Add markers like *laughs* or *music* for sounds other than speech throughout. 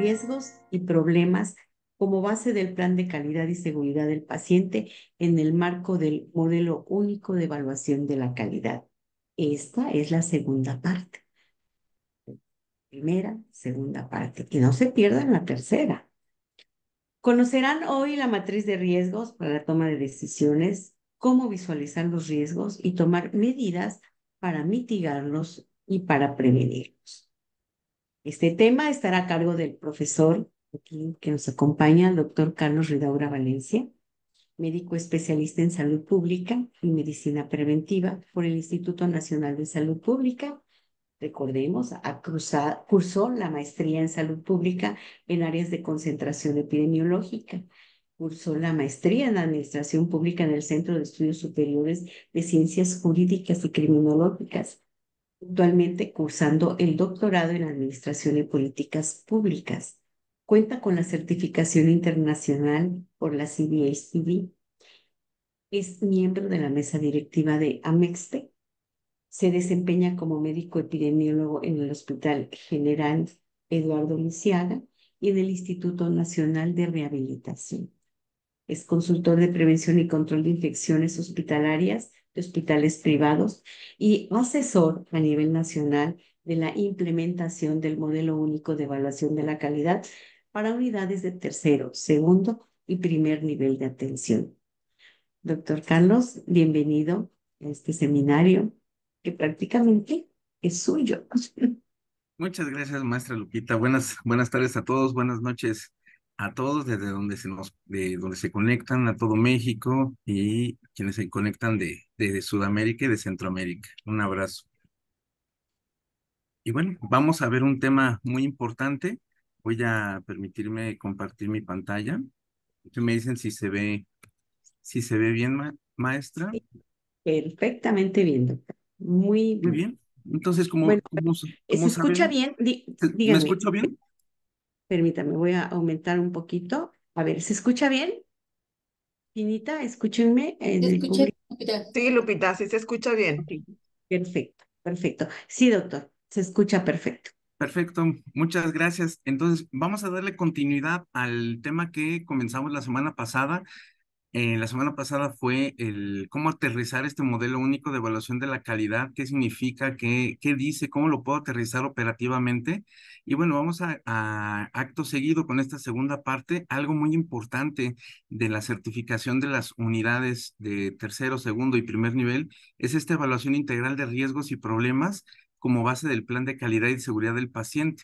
riesgos y problemas como base del plan de calidad y seguridad del paciente en el marco del modelo único de evaluación de la calidad. Esta es la segunda parte. Primera, segunda parte. Que no se pierdan la tercera. Conocerán hoy la matriz de riesgos para la toma de decisiones, cómo visualizar los riesgos y tomar medidas para mitigarlos y para prevenirlos. Este tema estará a cargo del profesor que nos acompaña, el doctor Carlos Ridaura Valencia, médico especialista en salud pública y medicina preventiva por el Instituto Nacional de Salud Pública. Recordemos, cursó la maestría en salud pública en áreas de concentración epidemiológica. Cursó la maestría en administración pública en el Centro de Estudios Superiores de Ciencias Jurídicas y Criminológicas actualmente cursando el doctorado en Administración y Políticas Públicas. Cuenta con la certificación internacional por la CBHTV. Es miembro de la mesa directiva de Amexte. Se desempeña como médico epidemiólogo en el Hospital General Eduardo Lisiaga y en el Instituto Nacional de Rehabilitación. Es consultor de prevención y control de infecciones hospitalarias hospitales privados y asesor a nivel nacional de la implementación del modelo único de evaluación de la calidad para unidades de tercero, segundo y primer nivel de atención. Doctor Carlos, bienvenido a este seminario que prácticamente es suyo. *laughs* Muchas gracias, maestra Lupita. Buenas, buenas tardes a todos, buenas noches a todos desde donde se nos, de donde se conectan a todo México y quienes se conectan de, de Sudamérica y de Centroamérica. Un abrazo. Y bueno, vamos a ver un tema muy importante. Voy a permitirme compartir mi pantalla. Ustedes me dicen si se ve, si se ve bien, maestra. perfectamente bien, doctor. Muy, muy bien. Entonces, como se escucha bien? Dí, ¿Me escucho bien? Permítame, voy a aumentar un poquito. A ver, ¿se escucha bien? Finita, escúchenme. En el Lupita. Sí, Lupita, sí se escucha bien. Perfecto, perfecto. Sí, doctor, se escucha perfecto. Perfecto, muchas gracias. Entonces, vamos a darle continuidad al tema que comenzamos la semana pasada, eh, la semana pasada fue el cómo aterrizar este modelo único de evaluación de la calidad, qué significa, qué, dice, cómo lo puedo aterrizar operativamente. Y bueno, vamos a, acto seguido con esta segunda parte, algo muy importante de la certificación de las unidades de tercero, segundo y primer nivel es esta evaluación integral de riesgos y problemas como base del plan de calidad y seguridad del paciente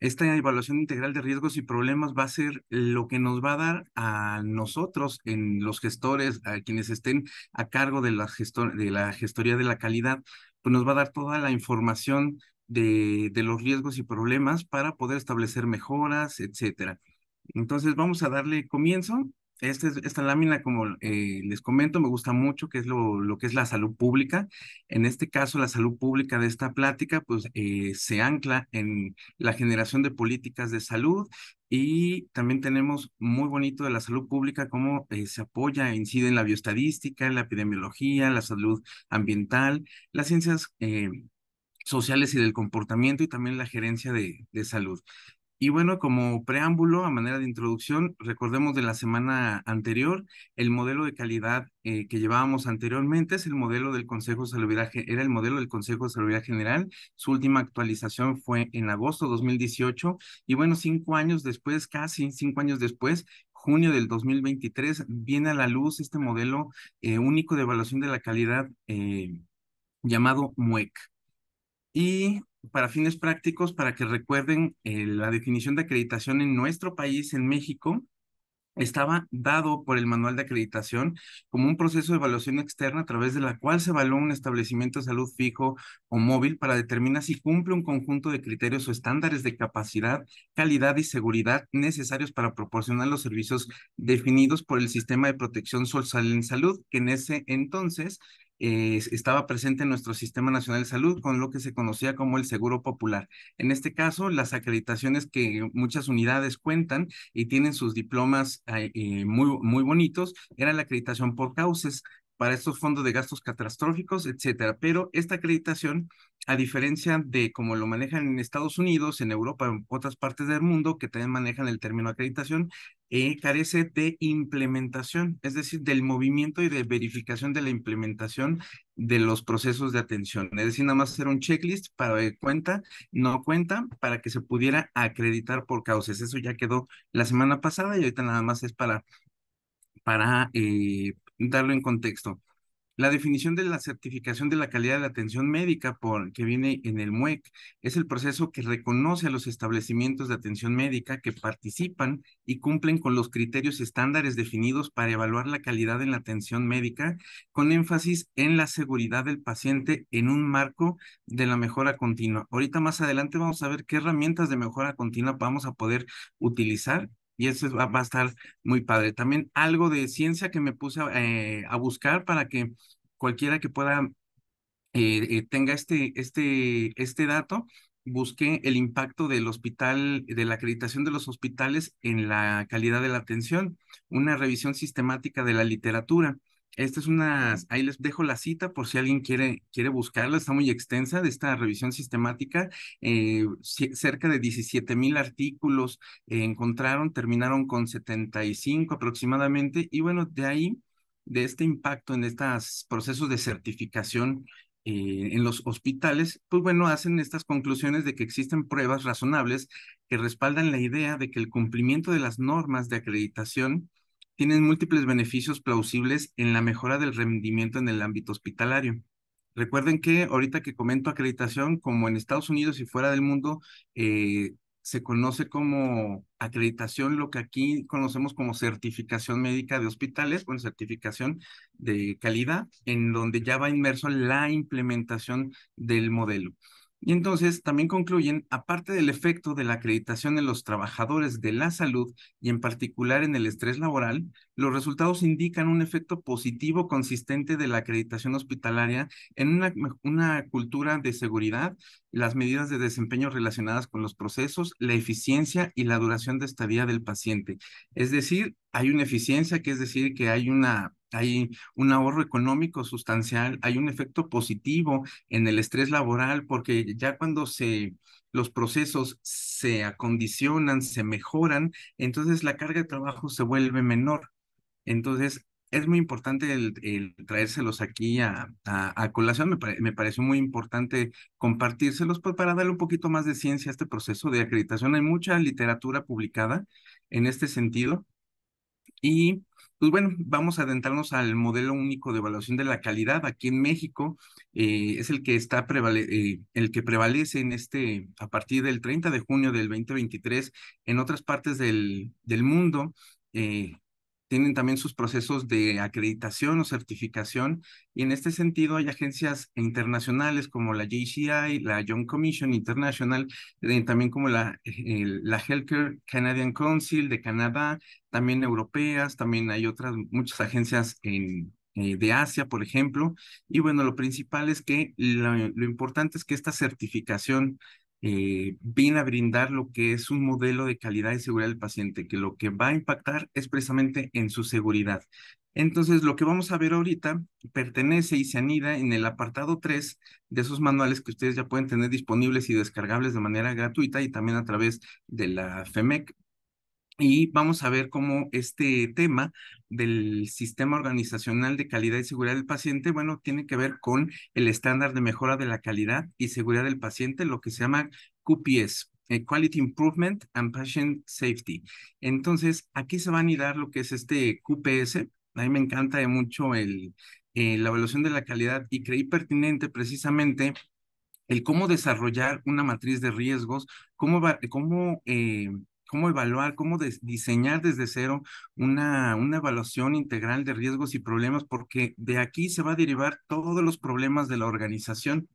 esta evaluación integral de riesgos y problemas va a ser lo que nos va a dar a nosotros, en los gestores, a quienes estén a cargo de la, de la gestoría de la calidad, pues nos va a dar toda la información de, de los riesgos y problemas para poder establecer mejoras, etcétera. Entonces vamos a darle comienzo esta lámina, como eh, les comento, me gusta mucho, que es lo, que es la salud pública. En este caso, la salud pública de esta plática, pues eh, se ancla en la generación de políticas de salud y también tenemos muy bonito de la salud pública, cómo eh, se apoya e incide en la bioestadística, en la epidemiología, la salud ambiental, las ciencias sociales y del comportamiento y también la gerencia de salud. Y bueno, como preámbulo, a manera de introducción, recordemos de la semana anterior, el modelo de calidad eh, que llevábamos anteriormente es el modelo del Consejo de Salud, era el modelo del Consejo de Salud General. Su última actualización fue en agosto de 2018 y bueno, cinco años después, casi cinco años después, junio del 2023, viene a la luz este modelo eh, único de evaluación de la calidad eh, llamado MUEC. Y para fines prácticos, para que recuerden eh, la definición de acreditación en nuestro país, en México, estaba dado por el manual de acreditación como un proceso de evaluación externa a través de la cual se evalúa un establecimiento de salud fijo o móvil para determinar si cumple un conjunto de criterios o estándares de capacidad, calidad y seguridad necesarios para proporcionar los servicios definidos por el sistema de protección social en salud, que en ese entonces estaba presente en nuestro Sistema Nacional de Salud con lo que se conocía como el Seguro Popular. En este caso, las acreditaciones que muchas unidades cuentan y tienen sus diplomas eh, eh, muy, muy bonitos, era la acreditación por causas para estos fondos de gastos catastróficos, etcétera. Pero esta acreditación, a diferencia de cómo lo manejan en Estados Unidos, en Europa, en otras partes del mundo que también manejan el término acreditación, eh, carece de implementación, es decir, del movimiento y de verificación de la implementación de los procesos de atención. Es decir, nada más hacer un checklist para ver cuenta, no cuenta, para que se pudiera acreditar por causas. Eso ya quedó la semana pasada y ahorita nada más es para para eh, darlo en contexto. La definición de la certificación de la calidad de la atención médica por, que viene en el MUEC es el proceso que reconoce a los establecimientos de atención médica que participan y cumplen con los criterios estándares definidos para evaluar la calidad en la atención médica con énfasis en la seguridad del paciente en un marco de la mejora continua. Ahorita más adelante vamos a ver qué herramientas de mejora continua vamos a poder utilizar y eso va, a estar muy padre. También algo de ciencia que me puse a eh, buscar para que cualquiera que pueda eh, eh, tenga este, este, este dato, busqué el impacto del hospital, de la acreditación de los hospitales en la calidad de la atención, una revisión sistemática de la literatura. Esta es una, ahí les dejo la cita por si alguien quiere, quiere buscarla, está muy extensa de esta revisión sistemática. Eh, cerca de 17 mil artículos eh, encontraron, terminaron con 75 aproximadamente. Y bueno, de ahí, de este impacto en estos procesos de certificación eh, en los hospitales, pues bueno, hacen estas conclusiones de que existen pruebas razonables que respaldan la idea de que el cumplimiento de las normas de acreditación tienen múltiples beneficios plausibles en la mejora del rendimiento en el ámbito hospitalario. Recuerden que ahorita que comento acreditación, como en Estados Unidos y fuera del mundo, eh, se conoce como acreditación lo que aquí conocemos como certificación médica de hospitales, bueno, certificación de calidad, en donde ya va inmerso la implementación del modelo. Y entonces también concluyen, aparte del efecto de la acreditación en los trabajadores de la salud y en particular en el estrés laboral, los resultados indican un efecto positivo consistente de la acreditación hospitalaria en una, una cultura de seguridad, las medidas de desempeño relacionadas con los procesos, la eficiencia y la duración de estadía del paciente. Es decir, hay una eficiencia, que es decir, que hay una hay un ahorro económico sustancial, hay un efecto positivo en el estrés laboral, porque ya cuando se los procesos se acondicionan, se mejoran, entonces la carga de trabajo se vuelve menor. Entonces, es muy importante el, traérselos aquí a, colación. Me, pareció muy importante compartírselos pues, para darle un poquito más de ciencia a este proceso de acreditación. Hay mucha literatura publicada en este sentido. Y pues bueno, vamos a adentrarnos al modelo único de evaluación de la calidad aquí en México. Eh, es el que está prevale eh, el que prevalece en este a partir del 30 de junio del 2023 en otras partes del, del mundo. Eh, tienen también sus procesos de acreditación o certificación y en este sentido hay agencias internacionales como la JCI, la Young Commission International, eh, también como la, eh, la Healthcare Canadian Council de Canadá, también europeas, también hay otras muchas agencias en, eh, de Asia, por ejemplo. Y bueno, lo principal es que lo importante es que esta certificación eh, a brindar lo que es un modelo de calidad y seguridad del paciente, que lo que va a impactar es precisamente en su seguridad. Entonces, lo que vamos a ver ahorita pertenece y se anida en el apartado 3 de esos manuales que ustedes ya pueden tener disponibles y descargables de manera gratuita y también a través de la FEMEC y vamos a ver cómo este tema del sistema organizacional de calidad y seguridad del paciente, bueno, tiene que ver con el estándar de mejora de la calidad y seguridad del paciente, lo que se llama QPS, eh, Quality Improvement and Patient Safety. Entonces, aquí se va a anidar lo que es este QPS. A mí me encanta mucho el, eh, la evaluación de la calidad y creí pertinente precisamente el cómo desarrollar una matriz de riesgos, cómo, cómo eh, cómo evaluar, cómo diseñar desde cero una, una evaluación integral de riesgos y problemas, porque de aquí se va a derivar todos los problemas de la organización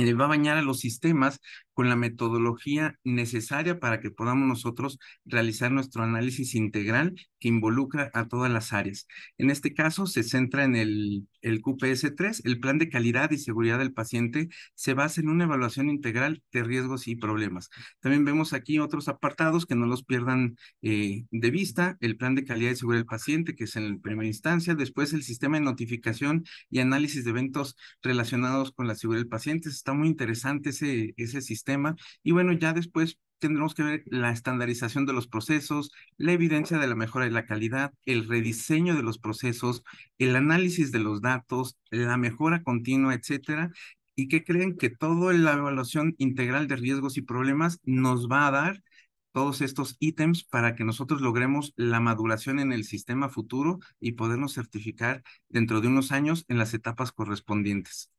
va a bañar a los sistemas con la metodología necesaria para que podamos nosotros realizar nuestro análisis integral que involucra a todas las áreas. En este caso, se centra en el, el QPS3. El plan de calidad y seguridad del paciente se basa en una evaluación integral de riesgos y problemas. También vemos aquí otros apartados que no los pierdan eh, de vista. El plan de calidad y seguridad del paciente, que es en primera instancia. Después, el sistema de notificación y análisis de eventos relacionados con la seguridad del paciente. Está muy interesante ese, ese sistema. Y bueno, ya después tendremos que ver la estandarización de los procesos, la evidencia de la mejora de la calidad, el rediseño de los procesos, el análisis de los datos, la mejora continua, etcétera. Y que creen que toda la evaluación integral de riesgos y problemas nos va a dar todos estos ítems para que nosotros logremos la maduración en el sistema futuro y podernos certificar dentro de unos años en las etapas correspondientes.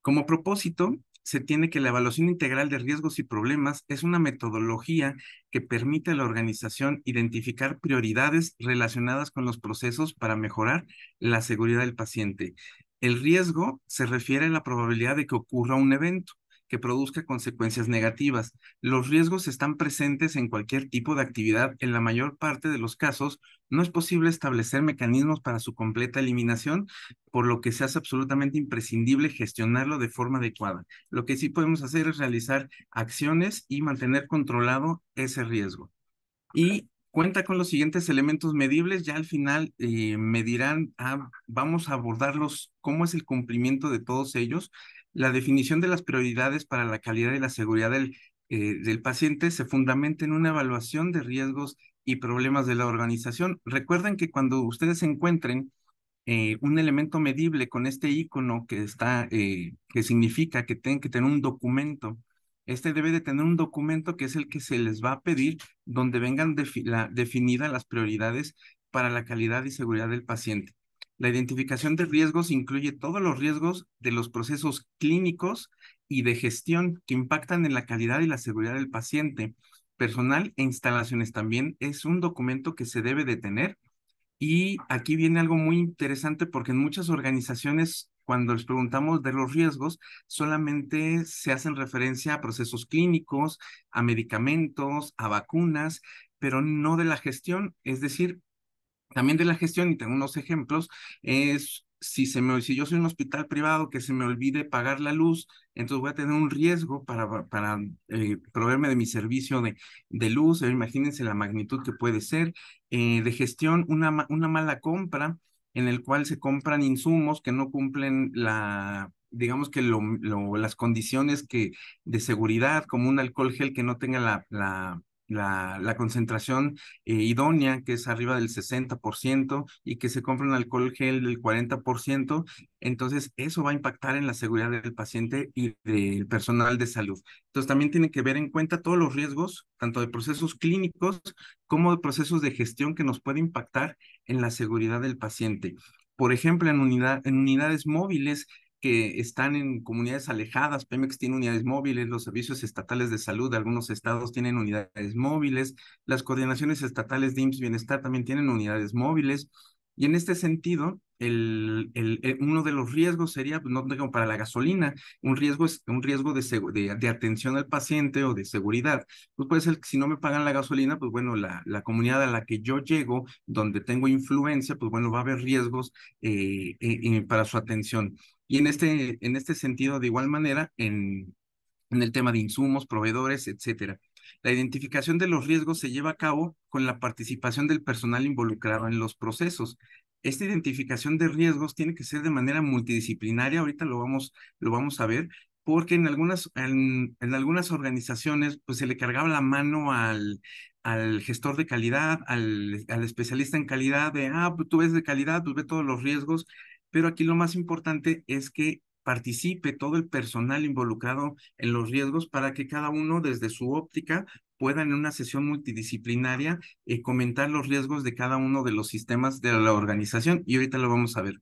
Como propósito, se tiene que la evaluación integral de riesgos y problemas es una metodología que permite a la organización identificar prioridades relacionadas con los procesos para mejorar la seguridad del paciente. El riesgo se refiere a la probabilidad de que ocurra un evento que produzca consecuencias negativas. Los riesgos están presentes en cualquier tipo de actividad. En la mayor parte de los casos, no es posible establecer mecanismos para su completa eliminación, por lo que se hace absolutamente imprescindible gestionarlo de forma adecuada. Lo que sí podemos hacer es realizar acciones y mantener controlado ese riesgo. Y Cuenta con los siguientes elementos medibles, ya al final eh, medirán, ah, vamos a abordarlos, cómo es el cumplimiento de todos ellos, la definición de las prioridades para la calidad y la seguridad del, eh, del paciente se fundamenta en una evaluación de riesgos y problemas de la organización. Recuerden que cuando ustedes encuentren eh, un elemento medible con este icono que está, que significa que tienen que tener un documento este debe de tener un documento que es el que se les va a pedir, donde vengan definidas las prioridades para la calidad y seguridad del paciente. La identificación de riesgos incluye todos los riesgos de los procesos clínicos y de gestión que impactan en la calidad y la seguridad del paciente. Personal e instalaciones también es un documento que se debe de tener. Y aquí viene algo muy interesante porque en muchas organizaciones cuando les preguntamos de los riesgos, solamente se hacen referencia a procesos clínicos, a medicamentos, a vacunas, pero no de la gestión, es decir, también de la gestión, y tengo unos ejemplos, es si, se me, si yo soy un hospital privado que se me olvide pagar la luz, entonces voy a tener un riesgo para, para eh, proveerme de mi servicio de, luz, imagínense la magnitud que puede ser, eh, de gestión, una, una mala compra, en el cual se compran insumos que no cumplen la digamos que lo, las condiciones que, de seguridad, como un alcohol gel que no tenga la, la, la, concentración eh, idónea, que es arriba del 60%, y que se compra un alcohol gel del 40%, entonces eso va a impactar en la seguridad del paciente y del personal de salud. Entonces también tiene que ver en cuenta todos los riesgos, tanto de procesos clínicos como de procesos de gestión que nos puede impactar en la seguridad del paciente. Por ejemplo, en, unidad, en unidades móviles que están en comunidades alejadas. Pemex tiene unidades móviles, los servicios estatales de salud de algunos estados tienen unidades móviles, las coordinaciones estatales de IMSS Bienestar también tienen unidades móviles. Y en este sentido, el, el, eh, uno de los riesgos sería, pues, no tengo para la gasolina, un riesgo es un riesgo de, de, atención al paciente o de seguridad. Pues puede ser que si no me pagan la gasolina, pues bueno, la, la comunidad a la que yo llego, donde tengo influencia, pues bueno, va a haber riesgos eh, eh, para su atención. Y en este, en este sentido, de igual manera, en, el tema de insumos, proveedores, etcétera. La identificación de los riesgos se lleva a cabo con la participación del personal involucrado en los procesos. Esta identificación de riesgos tiene que ser de manera multidisciplinaria, ahorita lo vamos, lo vamos a ver, porque en algunas, en, algunas organizaciones pues, se le cargaba la mano al, gestor de calidad, al, especialista en calidad, de, ah, pues, tú ves de calidad, tú pues, ves todos los riesgos, pero aquí lo más importante es que participe todo el personal involucrado en los riesgos para que cada uno desde su óptica pueda en una sesión multidisciplinaria eh, comentar los riesgos de cada uno de los sistemas de la organización y ahorita lo vamos a ver.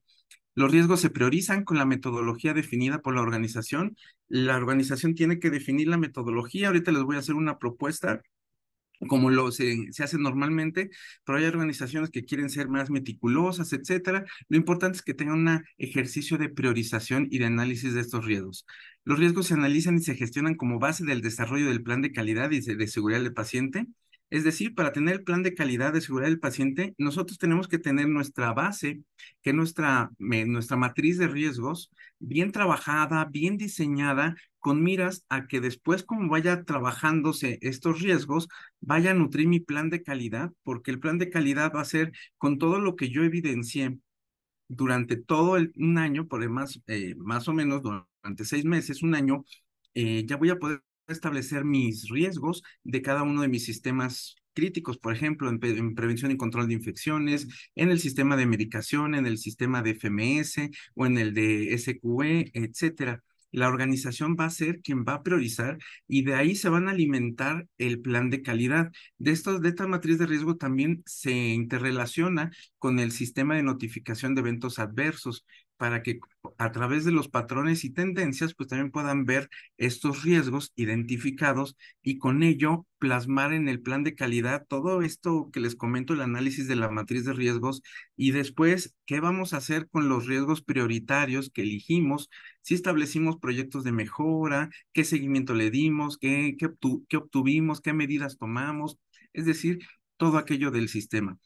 Los riesgos se priorizan con la metodología definida por la organización. La organización tiene que definir la metodología. Ahorita les voy a hacer una propuesta como lo se, hace normalmente, pero hay organizaciones que quieren ser más meticulosas, etcétera. Lo importante es que tengan un ejercicio de priorización y de análisis de estos riesgos. Los riesgos se analizan y se gestionan como base del desarrollo del plan de calidad y de, seguridad del paciente. Es decir, para tener el plan de calidad de seguridad del paciente, nosotros tenemos que tener nuestra base, que nuestra, nuestra matriz de riesgos bien trabajada, bien diseñada, con miras a que después, como vaya trabajándose estos riesgos, vaya a nutrir mi plan de calidad, porque el plan de calidad va a ser con todo lo que yo evidencié durante todo el, un año, por demás eh, más o menos durante seis meses, un año, eh, ya voy a poder establecer mis riesgos de cada uno de mis sistemas críticos, por ejemplo, en, en, prevención y control de infecciones, en el sistema de medicación, en el sistema de FMS o en el de SQE, etcétera la organización va a ser quien va a priorizar y de ahí se van a alimentar el plan de calidad. De, estos, de esta matriz de riesgo también se interrelaciona con el sistema de notificación de eventos adversos para que a través de los patrones y tendencias, pues también puedan ver estos riesgos identificados y con ello plasmar en el plan de calidad todo esto que les comento, el análisis de la matriz de riesgos y después qué vamos a hacer con los riesgos prioritarios que elegimos, si establecimos proyectos de mejora, qué seguimiento le dimos, qué, qué obtuvimos, qué medidas tomamos, es decir, todo aquello del sistema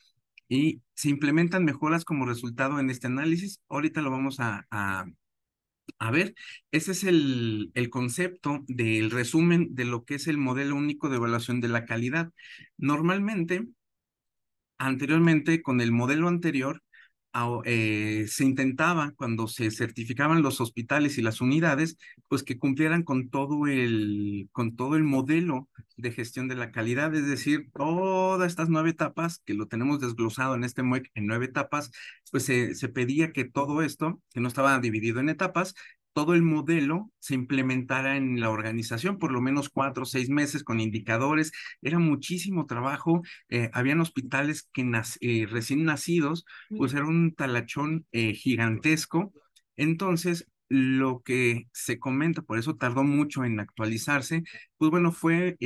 y se implementan mejoras como resultado en este análisis. Ahorita lo vamos a, ver. Ese es el, concepto del resumen de lo que es el modelo único de evaluación de la calidad. Normalmente, anteriormente, con el modelo anterior, eh, se intentaba cuando se certificaban los hospitales y las unidades, pues que cumplieran con todo el, con todo el modelo de gestión de la calidad, es decir, todas estas nueve etapas, que lo tenemos desglosado en este MUEC en nueve etapas, pues se, se pedía que todo esto, que no estaba dividido en etapas, todo el modelo se implementara en la organización, por lo menos cuatro o seis meses con indicadores. Era muchísimo trabajo. Eh, habían hospitales que eh, recién nacidos, mm. pues era un talachón eh, gigantesco. Entonces, lo que se comenta, por eso tardó mucho en actualizarse, pues bueno, fue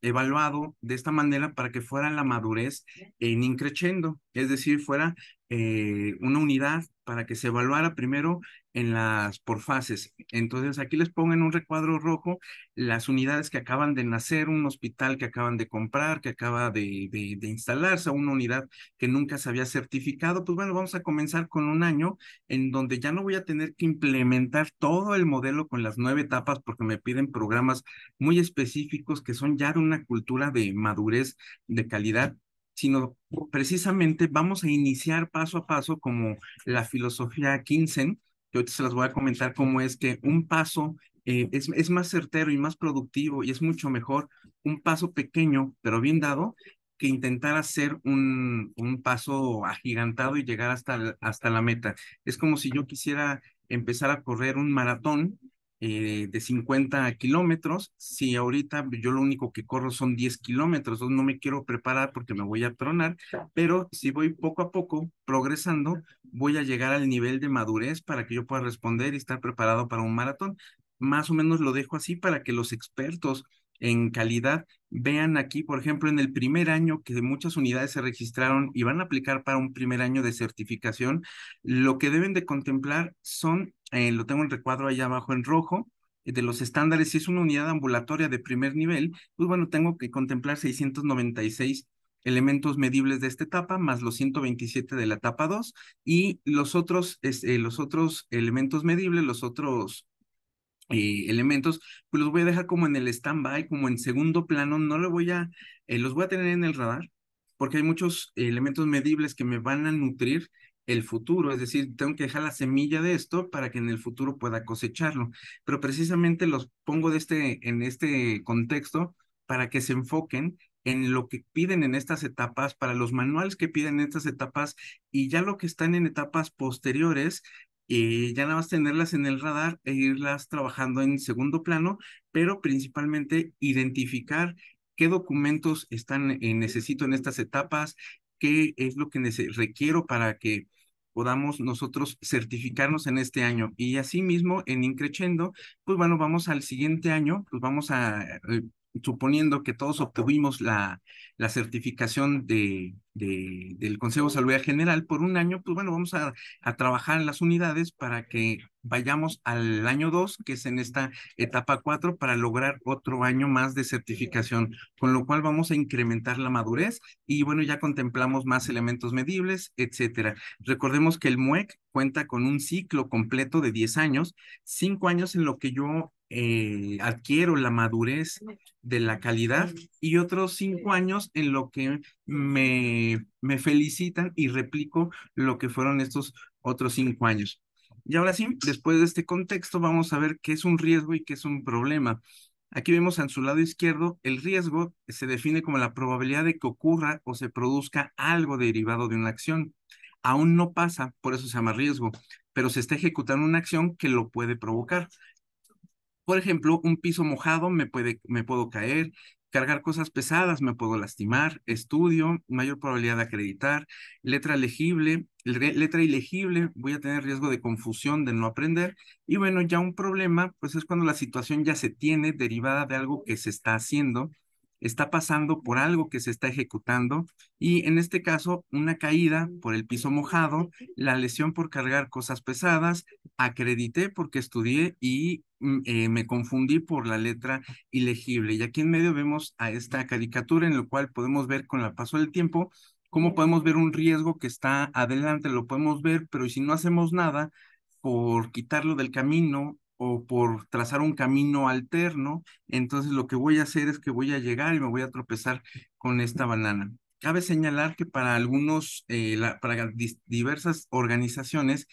evaluado de esta manera para que fuera la madurez en increchendo, es decir, fuera una unidad para que se evaluara primero en las por fases. Entonces aquí les pongo en un recuadro rojo las unidades que acaban de nacer, un hospital que acaban de comprar, que acaba de, de, de instalarse, una unidad que nunca se había certificado. Pues bueno, vamos a comenzar con un año en donde ya no voy a tener que implementar todo el modelo con las nueve etapas porque me piden programas muy específicos que son ya de una cultura de madurez, de calidad sino precisamente vamos a iniciar paso a paso como la filosofía Kinsen, yo te se las voy a comentar cómo es que un paso eh, es, más certero y más productivo y es mucho mejor un paso pequeño, pero bien dado, que intentar hacer un, un, paso agigantado y llegar hasta, hasta la meta. Es como si yo quisiera empezar a correr un maratón eh, de 50 kilómetros, si ahorita yo lo único que corro son 10 kilómetros, no me quiero preparar porque me voy a tronar, pero si voy poco a poco progresando, voy a llegar al nivel de madurez para que yo pueda responder y estar preparado para un maratón. Más o menos lo dejo así para que los expertos en calidad. Vean aquí, por ejemplo, en el primer año que muchas unidades se registraron y van a aplicar para un primer año de certificación, lo que deben de contemplar son, eh, lo tengo en recuadro allá abajo en rojo, eh, de los estándares, si es una unidad ambulatoria de primer nivel, pues bueno, tengo que contemplar 696 elementos medibles de esta etapa, más los 127 de la etapa 2, y los otros, este, los otros elementos medibles, los otros eh, elementos, pues los voy a dejar como en el stand-by, como en segundo plano, no lo voy a, eh, los voy a tener en el radar, porque hay muchos elementos medibles que me van a nutrir el futuro, es decir, tengo que dejar la semilla de esto para que en el futuro pueda cosecharlo, pero precisamente los pongo de este, en este contexto para que se enfoquen en lo que piden en estas etapas, para los manuales que piden en estas etapas y ya lo que están en etapas posteriores, eh, ya nada más tenerlas en el radar e irlas trabajando en segundo plano, pero principalmente identificar qué documentos están eh, necesito en estas etapas, qué es lo que requiero para que podamos nosotros certificarnos en este año. Y asimismo, en Increchendo, pues bueno, vamos al siguiente año, pues vamos a eh, suponiendo que todos obtuvimos la, la certificación de, del Consejo de Salud General por un año, pues bueno, vamos a, a trabajar en las unidades para que vayamos al año 2, que es en esta etapa 4, para lograr otro año más de certificación, con lo cual vamos a incrementar la madurez y bueno, ya contemplamos más elementos medibles, etcétera. Recordemos que el MUEC cuenta con un ciclo completo de 10 años, 5 años en lo que yo eh, adquiero la madurez de la calidad y otros cinco años en lo que me, me felicitan y replico lo que fueron estos otros cinco años. Y ahora sí, después de este contexto, vamos a ver qué es un riesgo y qué es un problema. Aquí vemos en su lado izquierdo, el riesgo se define como la probabilidad de que ocurra o se produzca algo derivado de una acción. Aún no pasa, por eso se llama riesgo, pero se está ejecutando una acción que lo puede provocar. Por ejemplo, un piso mojado me, puede, me puedo caer, cargar cosas pesadas me puedo lastimar, estudio, mayor probabilidad de acreditar, letra legible, letra ilegible, voy a tener riesgo de confusión, de no aprender. Y bueno, ya un problema, pues es cuando la situación ya se tiene derivada de algo que se está haciendo está pasando por algo que se está ejecutando y en este caso una caída por el piso mojado, la lesión por cargar cosas pesadas, acredité porque estudié y mm, eh, me confundí por la letra ilegible. Y aquí en medio vemos a esta caricatura en la cual podemos ver con el paso del tiempo cómo podemos ver un riesgo que está adelante, lo podemos ver, pero si no hacemos nada por quitarlo del camino o por trazar un camino alterno, entonces lo que voy a hacer es que voy a llegar y me voy a tropezar con esta banana. Cabe señalar que para algunos, eh, para diversas organizaciones,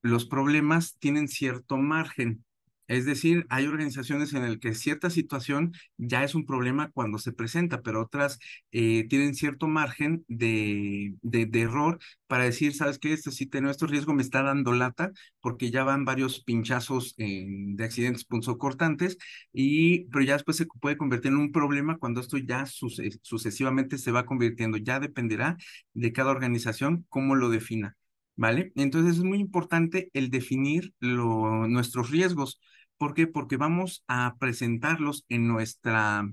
los problemas tienen cierto margen. Es decir, hay organizaciones en las que cierta situación ya es un problema cuando se presenta, pero otras eh, tienen cierto margen de, error para decir, ¿sabes qué? Este sí tengo nuestro riesgo, me está dando lata, porque ya van varios pinchazos de accidentes punzocortantes, y, pero ya después se puede convertir en un problema cuando esto ya sucesivamente se va convirtiendo. Ya dependerá de cada organización cómo lo defina. ¿Vale? Entonces es muy importante el definir nuestros riesgos. ¿Por qué? Porque vamos a presentarlos en nuestra,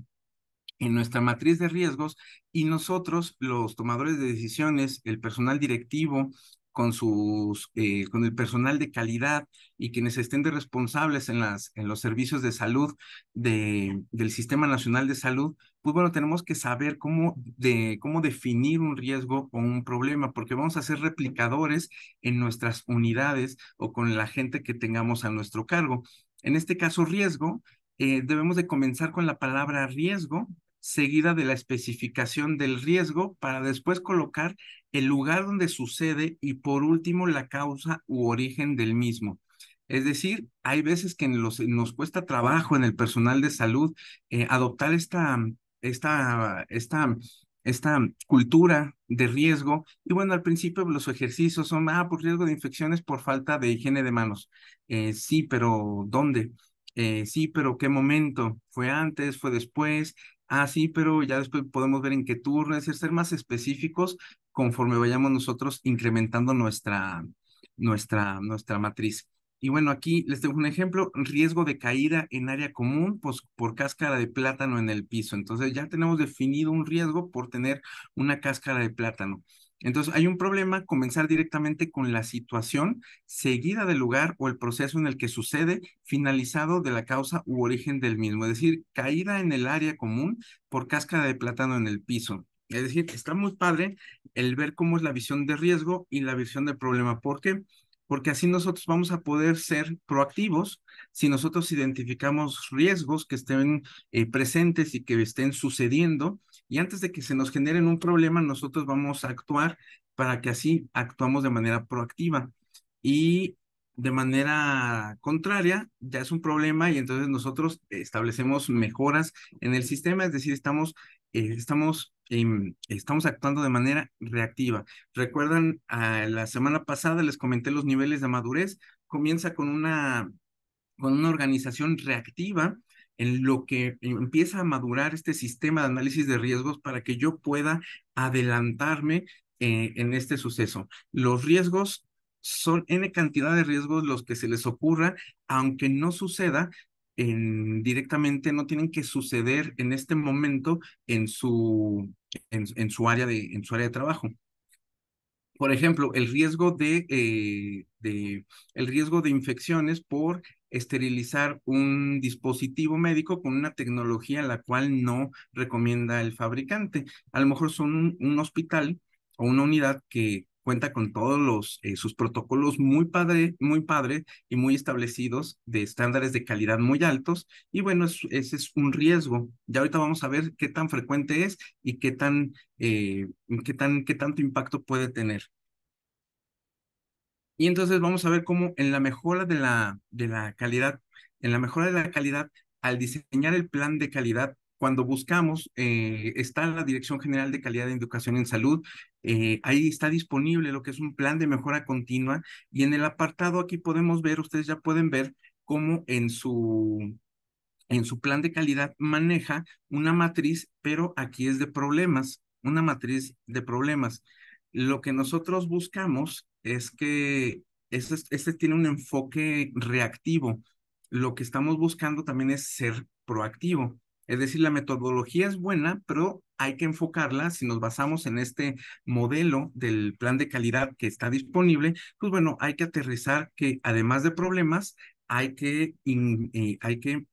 en nuestra matriz de riesgos y nosotros, los tomadores de decisiones, el personal directivo, con, sus, eh, con el personal de calidad y quienes estén de responsables en, las, en los servicios de salud de, del Sistema Nacional de Salud, pues bueno, tenemos que saber cómo, de, cómo definir un riesgo o un problema, porque vamos a ser replicadores en nuestras unidades o con la gente que tengamos a nuestro cargo. En este caso, riesgo, eh, debemos de comenzar con la palabra riesgo, seguida de la especificación del riesgo, para después colocar el lugar donde sucede y por último la causa u origen del mismo. Es decir, hay veces que nos cuesta trabajo en el personal de salud eh, adoptar esta, esta, esta esta cultura de riesgo. Y bueno, al principio los ejercicios son, ah, por riesgo de infecciones por falta de higiene de manos. Eh, sí, pero ¿dónde? Eh, sí, pero ¿qué momento? ¿Fue antes? ¿Fue después? Ah, sí, pero ya después podemos ver en qué turno, es decir, ser más específicos conforme vayamos nosotros incrementando nuestra, nuestra, nuestra matriz. Y bueno, aquí les tengo un ejemplo, riesgo de caída en área común pues, por cáscara de plátano en el piso. Entonces ya tenemos definido un riesgo por tener una cáscara de plátano. Entonces hay un problema comenzar directamente con la situación seguida del lugar o el proceso en el que sucede, finalizado de la causa u origen del mismo. Es decir, caída en el área común por cáscara de plátano en el piso. Es decir, está muy padre el ver cómo es la visión de riesgo y la visión de problema. Porque porque así nosotros vamos a poder ser proactivos si nosotros identificamos riesgos que estén eh, presentes y que estén sucediendo, y antes de que se nos generen un problema, nosotros vamos a actuar para que así actuamos de manera proactiva. Y de manera contraria, ya es un problema y entonces nosotros establecemos mejoras en el sistema, es decir, estamos, eh, estamos Em, estamos actuando de manera reactiva. Recuerdan, a la semana pasada les comenté los niveles de madurez. Comienza con una, con una organización reactiva en lo que empieza a madurar este sistema de análisis de riesgos para que yo pueda adelantarme eh, en este suceso. Los riesgos son n cantidad de riesgos los que se les ocurra, aunque no suceda, directamente no tienen que suceder en este momento en su, en, su, área de, en su área de trabajo. Por ejemplo, el riesgo de, eh, de, el riesgo de infecciones por esterilizar un dispositivo médico con una tecnología la cual no recomienda el fabricante. A lo mejor son un hospital o una unidad que, cuenta con todos los, eh, sus protocolos muy padre, muy padre y muy establecidos de estándares de calidad muy altos. Y bueno, ese es un riesgo. Ya ahorita vamos a ver qué tan frecuente es y qué tan, eh, qué tan, qué tanto impacto puede tener. Y entonces vamos a ver cómo en la mejora de la, de la calidad, en la mejora de la calidad, al diseñar el plan de calidad, cuando buscamos, eh, está la Dirección General de Calidad de Educación en Salud, eh, ahí está disponible lo que es un plan de mejora continua y en el apartado aquí podemos ver, ustedes ya pueden ver cómo en su, en su plan de calidad maneja una matriz, pero aquí es de problemas, una matriz de problemas. Lo que nosotros buscamos es que este tiene un enfoque reactivo. Lo que estamos buscando también es ser proactivo. Es decir, la metodología es buena, pero hay que enfocarla, si nos basamos en este modelo del plan de calidad que está disponible, pues bueno, hay que aterrizar que además de problemas, hay que, eh, hay que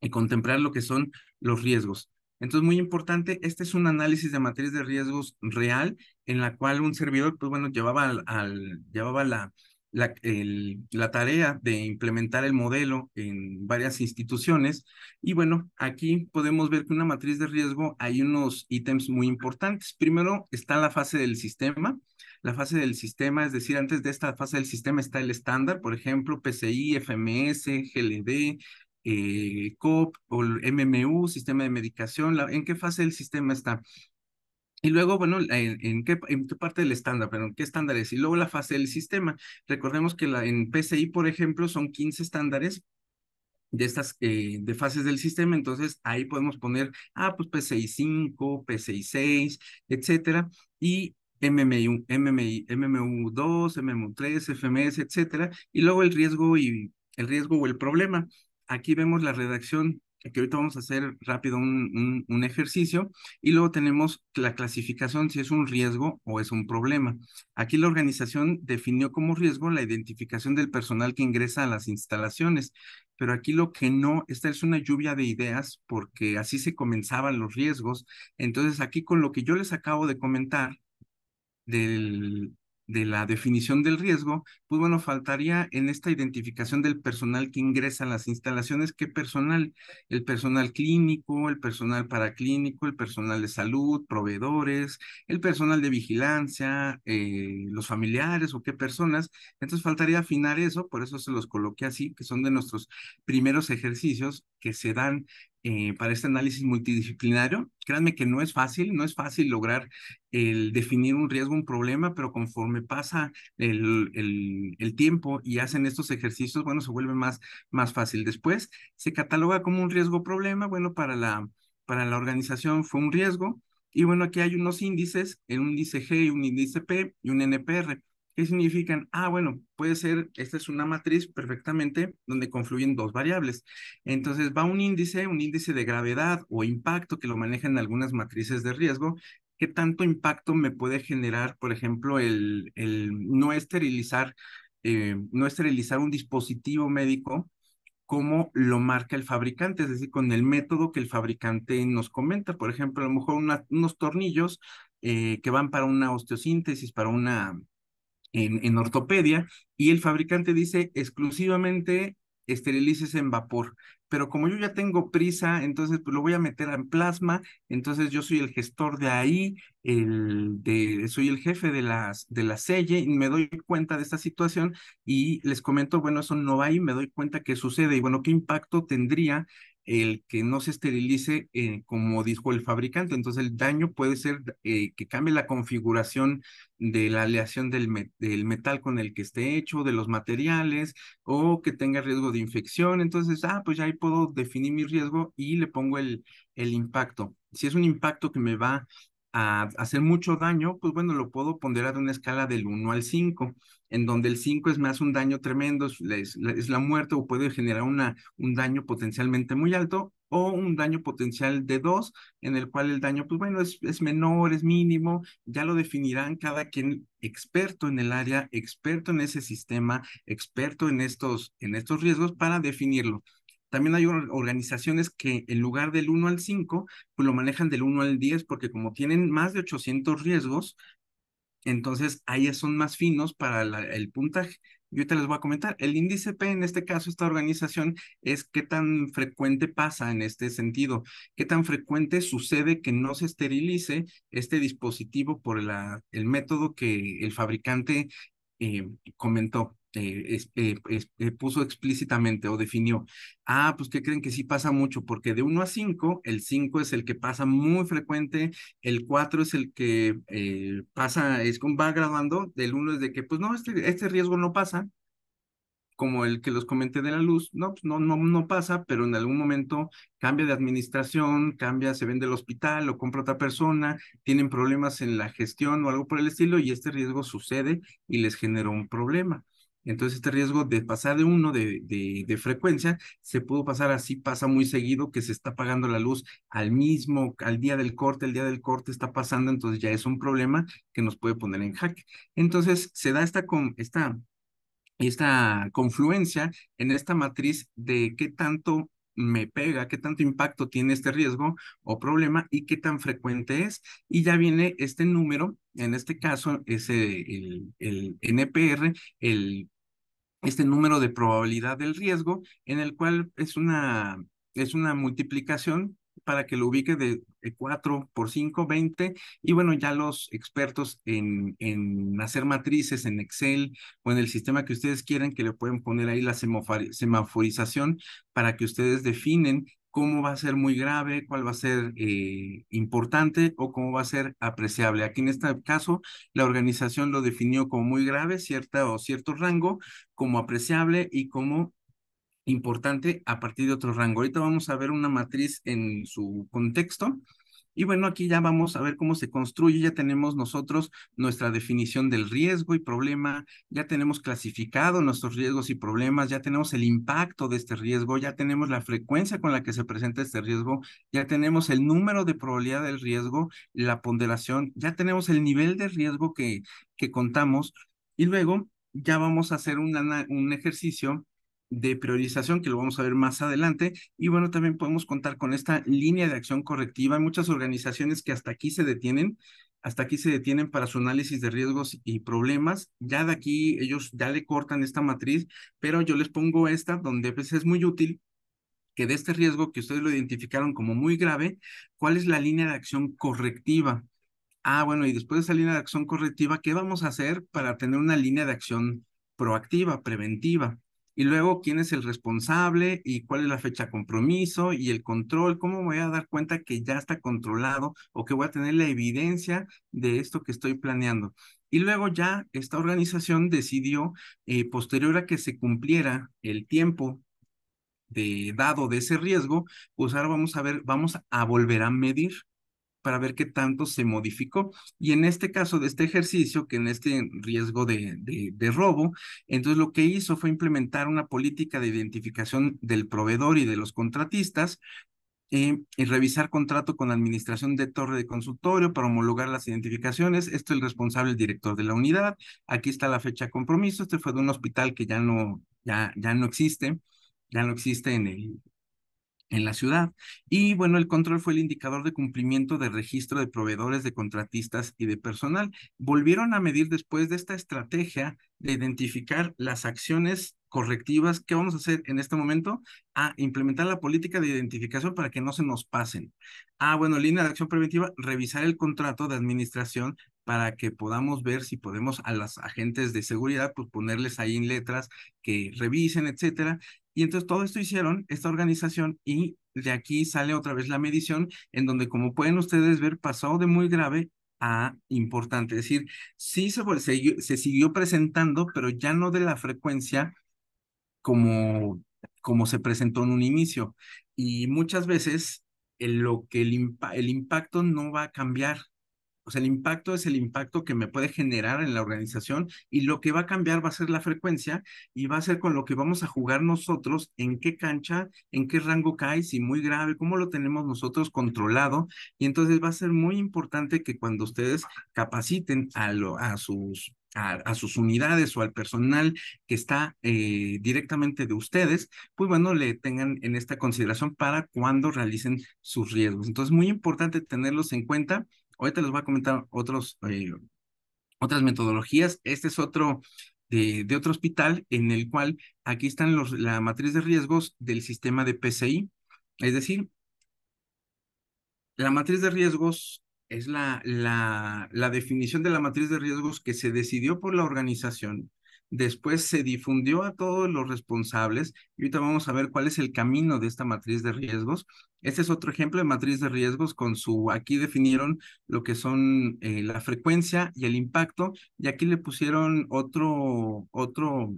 eh, contemplar lo que son los riesgos. Entonces, muy importante, este es un análisis de matriz de riesgos real en la cual un servidor, pues bueno, llevaba, al llevaba la, la, la, tarea de implementar el modelo en varias instituciones. Y bueno, aquí podemos ver que una matriz de riesgo hay unos ítems muy importantes. Primero está la fase del sistema. La fase del sistema, es decir, antes de esta fase del sistema está el estándar, por ejemplo, PCI, FMS, GLD, eh, COP o MMU, sistema de medicación, ¿en qué fase del sistema está? Y luego, bueno, ¿en, qué, parte del estándar? ¿Pero en qué estándares? Y luego la fase del sistema. Recordemos que la, en PCI, por ejemplo, son 15 estándares de estas eh, de fases del sistema, entonces ahí podemos poner, ah, pues PCI 5, PCI 6, etcétera, y MMI, MMU2, MMU3, FMS, etcétera, y luego el riesgo y el riesgo o el problema. Aquí vemos la redacción Aquí ahorita vamos a hacer rápido un, un, un, ejercicio y luego tenemos la clasificación si es un riesgo o es un problema. Aquí la organización definió como riesgo la identificación del personal que ingresa a las instalaciones, pero aquí lo que no, esta es una lluvia de ideas porque así se comenzaban los riesgos. Entonces aquí con lo que yo les acabo de comentar del, de la definición del riesgo, pues bueno, faltaría en esta identificación del personal que ingresa a las instalaciones, qué personal, el personal clínico, el personal paraclínico, el personal de salud, proveedores, el personal de vigilancia, eh, los familiares o qué personas. Entonces faltaría afinar eso, por eso se los coloqué así, que son de nuestros primeros ejercicios que se dan eh, para este análisis multidisciplinario. Créanme que no es fácil, no es fácil lograr el definir un riesgo, un problema, pero conforme pasa el, tiempo y hacen estos ejercicios, bueno, se vuelve más, más fácil. Después se cataloga como un riesgo problema, bueno, para la, para la organización fue un riesgo. Y bueno, aquí hay unos índices, un índice G y un índice P y un NPR. ¿Qué significan? Ah, bueno, puede ser, esta es una matriz perfectamente donde confluyen dos variables. Entonces va un índice, un índice de gravedad o impacto que lo manejan algunas matrices de riesgo. ¿Qué tanto impacto me puede generar, por ejemplo, el, el no esterilizar? Eh, no esterilizar un dispositivo médico como lo marca el fabricante, es decir, con el método que el fabricante nos comenta. Por ejemplo, a lo mejor unos tornillos eh, que van para una osteosíntesis, para una en, en ortopedia y el fabricante dice exclusivamente esterilices en vapor. Pero como yo ya tengo prisa, entonces pues lo voy a meter en plasma, entonces yo soy el gestor de ahí, el de, soy el jefe de las de la selle y me doy cuenta de esta situación y les comento, bueno, eso no va y me doy cuenta que sucede y bueno, qué impacto tendría el que no se esterilice eh, como dijo el fabricante. Entonces el daño puede ser eh, que cambie la configuración de la aleación del, metal con el que esté hecho, de los materiales, o que tenga riesgo de infección. Entonces, ah, pues ya ahí puedo definir mi riesgo y le pongo el, el impacto. Si es un impacto que me va a hacer mucho daño, pues bueno, lo puedo ponderar en una escala del 1 al 5 en donde el 5 es más un daño tremendo, es, la muerte o puede generar una, un daño potencialmente muy alto o un daño potencial de 2, en el cual el daño, pues bueno, es, menor, es mínimo, ya lo definirán cada quien experto en el área, experto en ese sistema, experto en estos, en estos riesgos para definirlo. También hay organizaciones que en lugar del 1 al 5, pues lo manejan del 1 al 10, porque como tienen más de 800 riesgos, entonces, ahí son más finos para el puntaje. Yo te les voy a comentar. El índice P, en este caso, esta organización, es qué tan frecuente pasa en este sentido, qué tan frecuente sucede que no se esterilice este dispositivo por el método que el fabricante eh, comentó. Eh, eh, eh, puso explícitamente o definió, ah, pues que creen que sí pasa mucho, porque de 1 a 5, el 5 es el que pasa muy frecuente, el 4 es el que pasa, es con va graduando, del uno es de que, pues no, este, este, riesgo no pasa, como el que los comenté de la luz, no, pues no, no, no pasa, pero en algún momento cambia de administración, cambia, se vende el hospital o compra otra persona, tienen problemas en la gestión o algo por el estilo y este riesgo sucede y les generó un problema. Entonces, este riesgo de pasar de uno de, de, frecuencia se pudo pasar así, pasa muy seguido que se está pagando la luz al mismo, al día del corte, el día del corte está pasando, entonces ya es un problema que nos puede poner en hack. Entonces, se da esta, esta, esta confluencia en esta matriz de qué tanto me pega, qué tanto impacto tiene este riesgo o problema y qué tan frecuente es. Y ya viene este número, en este caso es el, el NPR, el, este número de probabilidad del riesgo, en el cual es una, es una multiplicación para que lo ubique de, 4 eh, por 5, 20. Y bueno, ya los expertos en, en hacer matrices en Excel o en el sistema que ustedes quieran, que le pueden poner ahí la semaforización para que ustedes definen cómo va a ser muy grave, cuál va a ser eh, importante o cómo va a ser apreciable. Aquí en este caso, la organización lo definió como muy grave, cierta o cierto rango, como apreciable y como importante a partir de otro rango. Ahorita vamos a ver una matriz en su contexto. Y bueno, aquí ya vamos a ver cómo se construye, ya tenemos nosotros nuestra definición del riesgo y problema, ya tenemos clasificado nuestros riesgos y problemas, ya tenemos el impacto de este riesgo, ya tenemos la frecuencia con la que se presenta este riesgo, ya tenemos el número de probabilidad del riesgo, la ponderación, ya tenemos el nivel de riesgo que, que contamos y luego ya vamos a hacer un, un ejercicio de priorización, que lo vamos a ver más adelante. Y bueno, también podemos contar con esta línea de acción correctiva. Hay muchas organizaciones que hasta aquí se detienen, hasta aquí se detienen para su análisis de riesgos y problemas. Ya de aquí ellos ya le cortan esta matriz, pero yo les pongo esta donde es muy útil que de este riesgo que ustedes lo identificaron como muy grave, ¿cuál es la línea de acción correctiva? Ah, bueno, y después de esa línea de acción correctiva, ¿qué vamos a hacer para tener una línea de acción proactiva, preventiva? y luego quién es el responsable y cuál es la fecha compromiso y el control, cómo voy a dar cuenta que ya está controlado o que voy a tener la evidencia de esto que estoy planeando. Y luego ya esta organización decidió, eh, posterior a que se cumpliera el tiempo de dado de ese riesgo, pues ahora vamos a ver, vamos a volver a medir para ver qué tanto se modificó. Y en este caso de este ejercicio, que en este riesgo de, robo, entonces lo que hizo fue implementar una política de identificación del proveedor y de los contratistas. Eh, y revisar contrato con la administración de torre de consultorio para homologar las identificaciones. Esto es el responsable, el director de la unidad. Aquí está la fecha de compromiso. Este fue de un hospital que ya no, ya, ya no existe ya no existe en el, en la ciudad. Y bueno, el control fue el indicador de cumplimiento del registro de proveedores, de contratistas y de personal. Volvieron a medir después de esta estrategia de identificar las acciones correctivas que vamos a hacer en este momento a implementar la política de identificación para que no se nos pasen. Ah, bueno, línea de acción preventiva, revisar el contrato de administración para que podamos ver si podemos a las agentes de seguridad, pues ponerles ahí en letras que revisen, etcétera. Y entonces todo esto hicieron esta organización y de aquí sale otra vez la medición en donde como pueden ustedes ver pasó de muy grave a importante. Es decir, sí se, se, siguió presentando, pero ya no de la frecuencia como, como se presentó en un inicio. Y muchas veces eh, lo que el impacto no va a cambiar, el impacto es el impacto que me puede generar en la organización y lo que va a cambiar va a ser la frecuencia y va a ser con lo que vamos a jugar nosotros, en qué cancha, en qué rango cae, si muy grave, cómo lo tenemos nosotros controlado. Y entonces va a ser muy importante que cuando ustedes capaciten a, sus sus unidades o al personal que está eh, directamente de ustedes, pues bueno, le tengan en esta consideración para cuando realicen sus riesgos. Entonces, muy importante tenerlos en cuenta Ahorita les voy a comentar otros, eh, otras metodologías. Este es otro de, otro hospital en el cual aquí están los, la matriz de riesgos del sistema de PCI. Es decir, la matriz de riesgos es la, la, la definición de la matriz de riesgos que se decidió por la organización después se difundió a todos los responsables ahorita vamos a ver cuál es el camino de esta matriz de riesgos este es otro ejemplo de matriz de riesgos con su, aquí definieron lo que son eh, la frecuencia y el impacto, y aquí le pusieron otro, otro,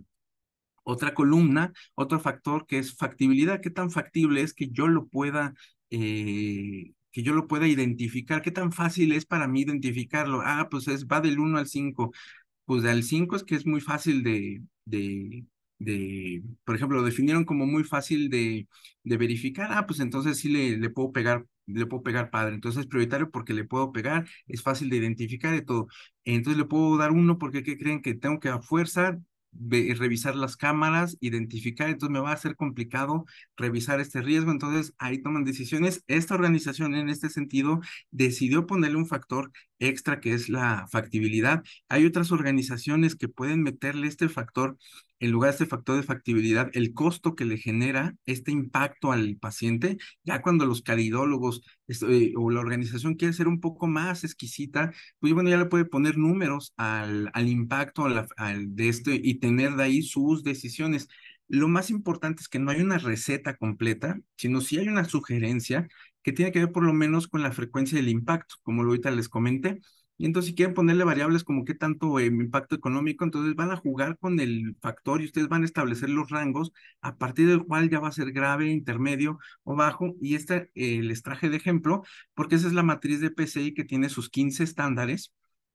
otra columna, otro factor que es factibilidad, qué tan factible es que yo lo pueda eh, que yo lo pueda identificar. ¿Qué tan fácil es para mí identificarlo? Ah, pues es, va del 1 al 5. Pues del 5 es que es muy fácil de, de, por ejemplo, lo definieron como muy fácil de, verificar, ah, pues entonces sí le, puedo pegar, le puedo pegar padre, entonces es prioritario porque le puedo pegar, es fácil de identificar y todo, entonces le puedo dar uno porque ¿qué creen que tengo que a fuerza revisar las cámaras, identificar, entonces me va a ser complicado revisar este riesgo, entonces ahí toman decisiones. Esta organización en este sentido decidió ponerle un factor extra que es la factibilidad. Hay otras organizaciones que pueden meterle este factor, en lugar de este factor de factibilidad, el costo que le genera este impacto al paciente, ya cuando los caridólogos este, o la organización quiere ser un poco más exquisita, pues bueno, ya le puede poner números al, al impacto de esto y tener de ahí sus decisiones. Lo más importante es que no hay una receta completa, sino si hay una sugerencia que tiene que ver por lo menos con la frecuencia del impacto, como ahorita les comenté. Y entonces si quieren ponerle variables como qué tanto eh, impacto económico, entonces van a jugar con el factor y ustedes van a establecer los rangos a partir del cual ya va a ser grave, intermedio o bajo. Y este les traje de ejemplo porque esa es la matriz de PCI que tiene sus 15 estándares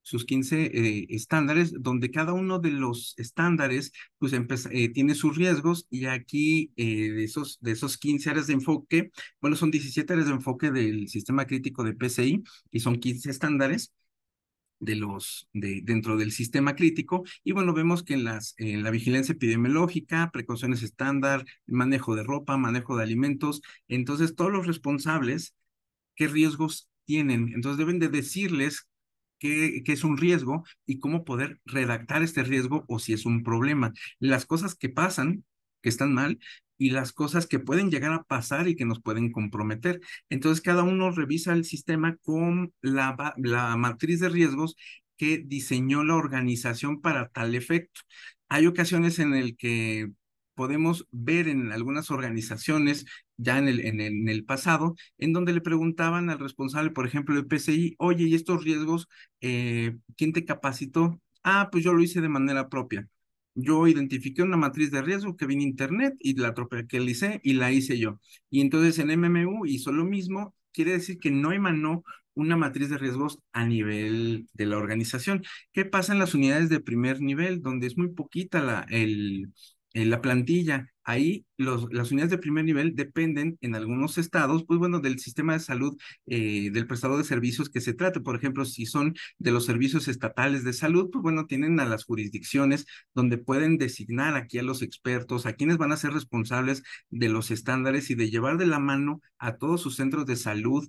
sus 15 eh, estándares, donde cada uno de los estándares pues eh, tiene sus riesgos y aquí eh, de, esos, de esos 15 áreas de enfoque, bueno, son 17 áreas de enfoque del sistema crítico de PCI y son 15 estándares de los de dentro del sistema crítico y bueno vemos que en las en la vigilancia epidemiológica precauciones estándar manejo de ropa manejo de alimentos entonces todos los responsables qué riesgos tienen entonces deben de decirles qué, es un riesgo y cómo poder redactar este riesgo o si es un problema. Las cosas que pasan, que están mal, y las cosas que pueden llegar a pasar y que nos pueden comprometer. Entonces, cada uno revisa el sistema con la, la matriz de riesgos que diseñó la organización para tal efecto. Hay ocasiones en el que podemos ver en algunas organizaciones ya en el, en pasado, en donde le preguntaban al responsable, por ejemplo, de PCI, oye, ¿y estos riesgos, eh, quién te capacitó? Ah, pues yo lo hice de manera propia. Yo identifiqué una matriz de riesgo que viene Internet y la hice y la hice yo. Y entonces en MMU hizo lo mismo, quiere decir que no emanó una matriz de riesgos a nivel de la organización. ¿Qué pasa en las unidades de primer nivel, donde es muy poquita la, el, eh, la plantilla. Ahí los, las unidades de primer nivel dependen en algunos estados, pues bueno, del sistema de salud eh, del prestador de servicios que se trate. Por ejemplo, si son de los servicios estatales de salud, pues bueno, tienen a las jurisdicciones donde pueden designar aquí a los expertos, a quienes van a ser responsables de los estándares y de llevar de la mano a todos sus centros de salud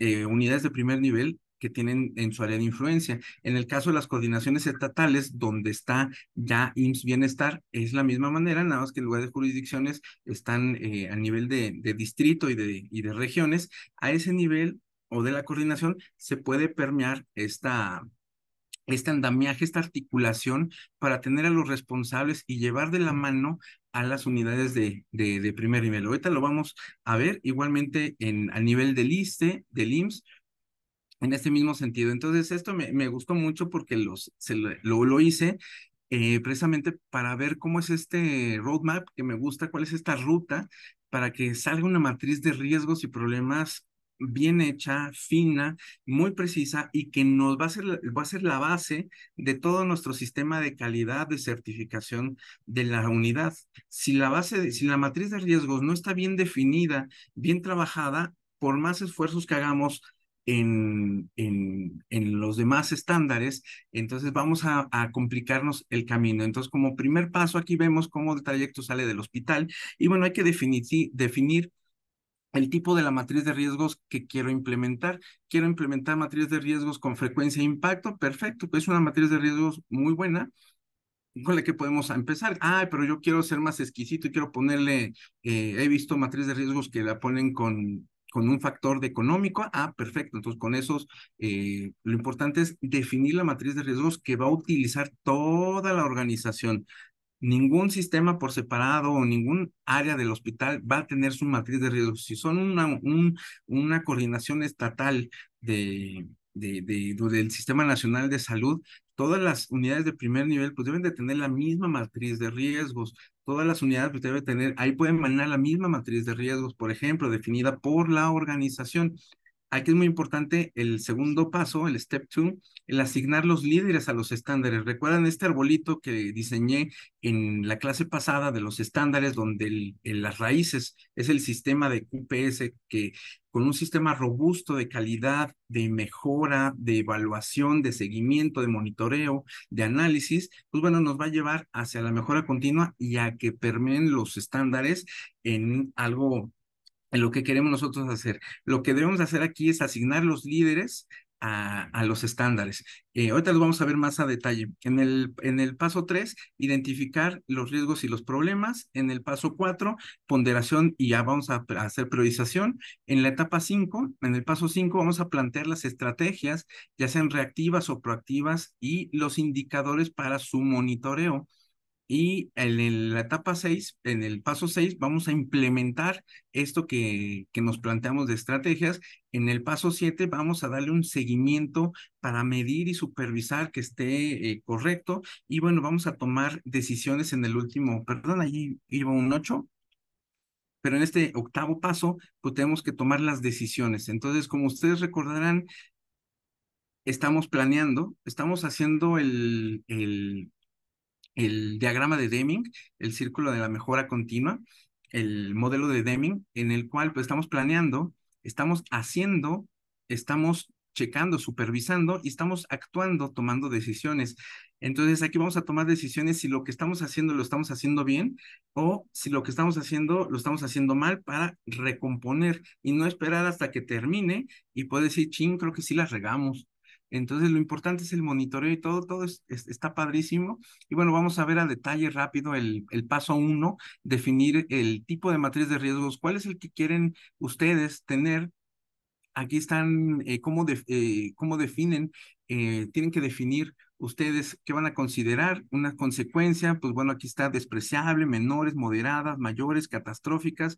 eh, unidades de primer nivel que tienen en su área de influencia. En el caso de las coordinaciones estatales, donde está ya IMSS Bienestar, es la misma manera, nada más que en lugar de jurisdicciones están eh, a nivel de, distrito y de, regiones. A ese nivel o de la coordinación se puede permear esta, este andamiaje, esta articulación para tener a los responsables y llevar de la mano a las unidades de, de, primer nivel. Ahorita lo vamos a ver igualmente en, a nivel del ISTE, del IMSS, en este mismo sentido. Entonces, esto me, me gustó mucho porque los, se lo, hice eh, precisamente para ver cómo es este roadmap que me gusta, cuál es esta ruta para que salga una matriz de riesgos y problemas bien hecha, fina, muy precisa y que nos va a ser, va a ser la base de todo nuestro sistema de calidad de certificación de la unidad. Si la base, si la matriz de riesgos no está bien definida, bien trabajada, por más esfuerzos que hagamos, en, en, en, los demás estándares, entonces vamos a, complicarnos el camino. Entonces, como primer paso, aquí vemos cómo el trayecto sale del hospital y bueno, hay que definir, definir el tipo de la matriz de riesgos que quiero implementar. Quiero implementar matriz de riesgos con frecuencia e impacto, perfecto, pues es una matriz de riesgos muy buena con la que podemos empezar. Ah, pero yo quiero ser más exquisito y quiero ponerle, eh, he visto matriz de riesgos que la ponen con con un factor de económico, ah, perfecto, entonces con esos, eh, lo importante es definir la matriz de riesgos que va a utilizar toda la organización. Ningún sistema por separado o ningún área del hospital va a tener su matriz de riesgos. Si son una, una coordinación estatal de, de, del Sistema Nacional de Salud, todas las unidades de primer nivel pues deben de tener la misma matriz de riesgos. Todas las unidades pues deben tener, ahí pueden manejar la misma matriz de riesgos, por ejemplo, definida por la organización. Aquí es muy importante el segundo paso, el step two, el asignar los líderes a los estándares. Recuerdan este arbolito que diseñé en la clase pasada de los estándares, donde las raíces es el sistema de QPS que con un sistema robusto de calidad, de mejora, de evaluación, de seguimiento, de monitoreo, de análisis, pues bueno, nos va a llevar hacia la mejora continua y a que permeen los estándares en algo lo que queremos nosotros hacer. Lo que debemos hacer aquí es asignar los líderes a, los estándares. Eh, ahorita los vamos a ver más a detalle. En el, en el paso 3, identificar los riesgos y los problemas. En el paso 4, ponderación y ya vamos a, a hacer priorización. En la etapa 5, en el paso 5, vamos a plantear las estrategias, ya sean reactivas o proactivas, y los indicadores para su monitoreo. Y en, la etapa 6, en el paso 6, vamos a implementar esto que, que nos planteamos de estrategias. En el paso 7 vamos a darle un seguimiento para medir y supervisar que esté eh, correcto. Y bueno, vamos a tomar decisiones en el último, perdón, ahí iba un 8 pero en este octavo paso, pues tenemos que tomar las decisiones. Entonces, como ustedes recordarán, estamos planeando, estamos haciendo el, el, el diagrama de Deming, el círculo de la mejora continua, el modelo de Deming, en el cual pues, estamos planeando, estamos haciendo, estamos checando, supervisando y estamos actuando, tomando decisiones. Entonces aquí vamos a tomar decisiones si lo que estamos haciendo lo estamos haciendo bien o si lo que estamos haciendo lo estamos haciendo mal para recomponer y no esperar hasta que termine y puede decir, ching, creo que sí las regamos. Entonces, lo importante es el monitoreo y todo, todo está padrísimo. Y bueno, vamos a ver a detalle rápido el, paso uno, definir el tipo de matriz de riesgos, cuál es el que quieren ustedes tener. Aquí están eh, eh, cómo, definen, eh, tienen que definir ustedes qué van a considerar una consecuencia, pues bueno, aquí está despreciable, menores, moderadas, mayores, catastróficas,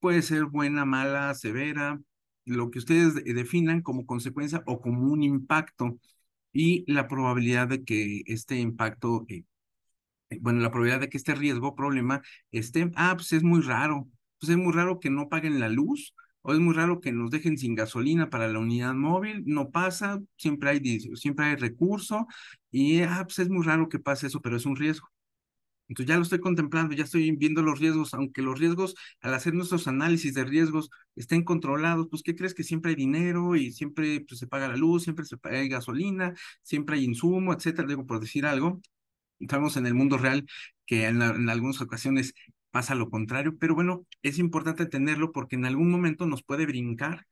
puede ser buena, mala, severa, lo que ustedes definan como consecuencia o como un impacto y la probabilidad de que este impacto, eh, eh, bueno, la probabilidad de que este riesgo, problema, esté, ah, pues es muy raro, pues es muy raro que no paguen la luz, o es muy raro que nos dejen sin gasolina para la unidad móvil, no pasa, siempre hay, siempre hay recurso, y ah, pues es muy raro que pase eso, pero es un riesgo. Entonces ya lo estoy contemplando, ya estoy viendo los riesgos, aunque los riesgos, al hacer nuestros análisis de riesgos, estén controlados, pues ¿qué crees que siempre hay dinero y siempre pues, se paga la luz, siempre se paga gasolina, siempre hay insumo, etcétera, digo, por decir algo? Estamos en el mundo real que en, algunas ocasiones pasa lo contrario, pero bueno, es importante tenerlo porque en algún momento nos puede brincar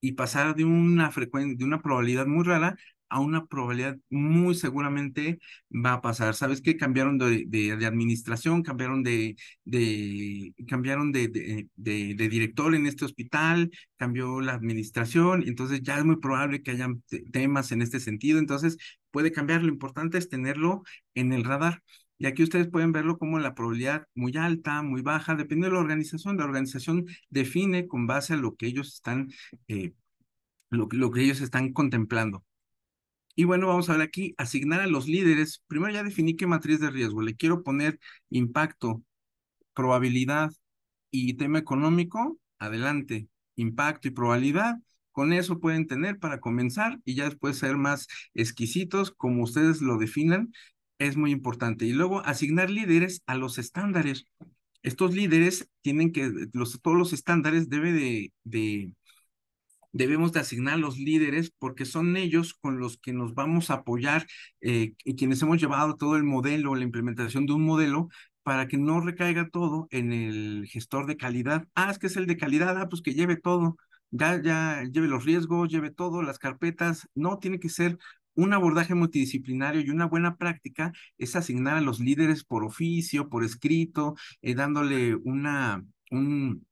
y pasar de una frecuencia, de una probabilidad muy rara a una probabilidad muy seguramente va a pasar. Sabes que cambiaron de, administración, cambiaron de, de cambiaron de, de, director en este hospital, cambió la administración, entonces ya es muy probable que hayan temas en este sentido. Entonces puede cambiar. Lo importante es tenerlo en el radar. Y aquí ustedes pueden verlo como la probabilidad muy alta, muy baja, depende de la organización. La organización define con base a lo que ellos están eh, lo, que ellos están contemplando. Y bueno, vamos a ver aquí, asignar a los líderes. Primero ya definí qué matriz de riesgo. Le quiero poner impacto, probabilidad y tema económico. Adelante, impacto y probabilidad. Con eso pueden tener para comenzar y ya después ser más exquisitos, como ustedes lo definan, es muy importante. Y luego asignar líderes a los estándares. Estos líderes tienen que, los, todos los estándares debe de, de debemos de asignar los líderes porque son ellos con los que nos vamos a apoyar eh, y quienes hemos llevado todo el modelo, la implementación de un modelo para que no recaiga todo en el gestor de calidad. Ah, es que es el de calidad, ah, pues que lleve todo, ya, ya lleve los riesgos, lleve todo, las carpetas. No, tiene que ser un abordaje multidisciplinario y una buena práctica es asignar a los líderes por oficio, por escrito, eh, dándole una, un,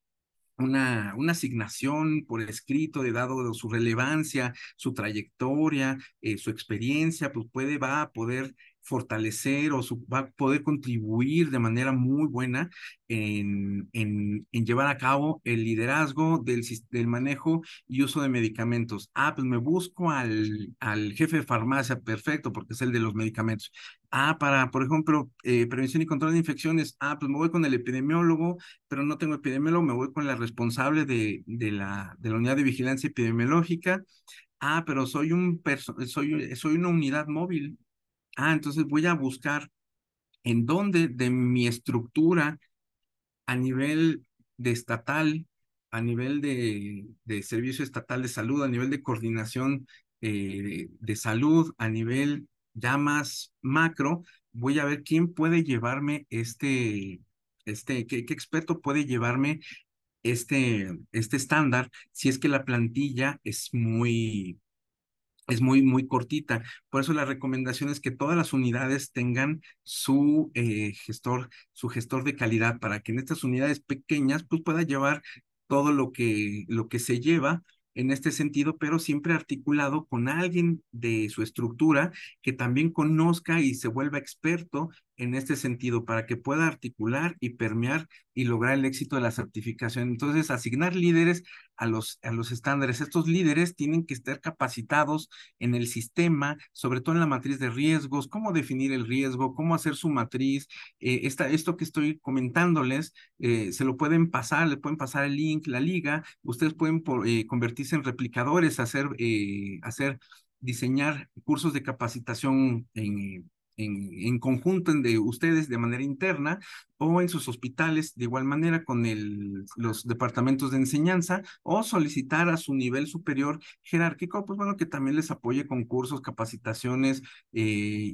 una, una, asignación por escrito de dado su relevancia, su trayectoria, eh, su experiencia, pues puede, va a poder fortalecer o va a poder contribuir de manera muy buena en, en, llevar a cabo el liderazgo del, del, manejo y uso de medicamentos. Ah, pues me busco al, al, jefe de farmacia, perfecto, porque es el de los medicamentos. Ah, para, por ejemplo, eh, prevención y control de infecciones. Ah, pues me voy con el epidemiólogo, pero no tengo epidemiólogo, me voy con la responsable de, la, de la unidad de vigilancia epidemiológica ah, pero soy un soy, soy una unidad móvil, ah, entonces voy a buscar en dónde de mi estructura a nivel de estatal, a nivel de, servicio estatal de salud, a nivel de coordinación eh, de salud, a nivel ya más macro, voy a ver quién puede llevarme este, este qué, qué experto puede llevarme este, este estándar si es que la plantilla es muy, es muy, muy cortita. Por eso la recomendación es que todas las unidades tengan su eh, gestor, su gestor de calidad, para que en estas unidades pequeñas pues, pueda llevar todo lo que, lo que se lleva en este sentido, pero siempre articulado con alguien de su estructura que también conozca y se vuelva experto en este sentido para que pueda articular y permear y lograr el éxito de la certificación. Entonces, asignar líderes a los, a los estándares. Estos líderes tienen que estar capacitados en el sistema, sobre todo en la matriz de riesgos, cómo definir el riesgo, cómo hacer su matriz. Eh, esto que estoy comentándoles, eh, se lo pueden pasar, le pueden pasar el link, la liga. Ustedes pueden eh, convertirse en replicadores, hacer, hacer diseñar cursos de capacitación en en, conjunto de ustedes de manera interna o en sus hospitales de igual manera con los departamentos de enseñanza o solicitar a su nivel superior jerárquico, pues bueno, que también les apoye con cursos, capacitaciones, eh,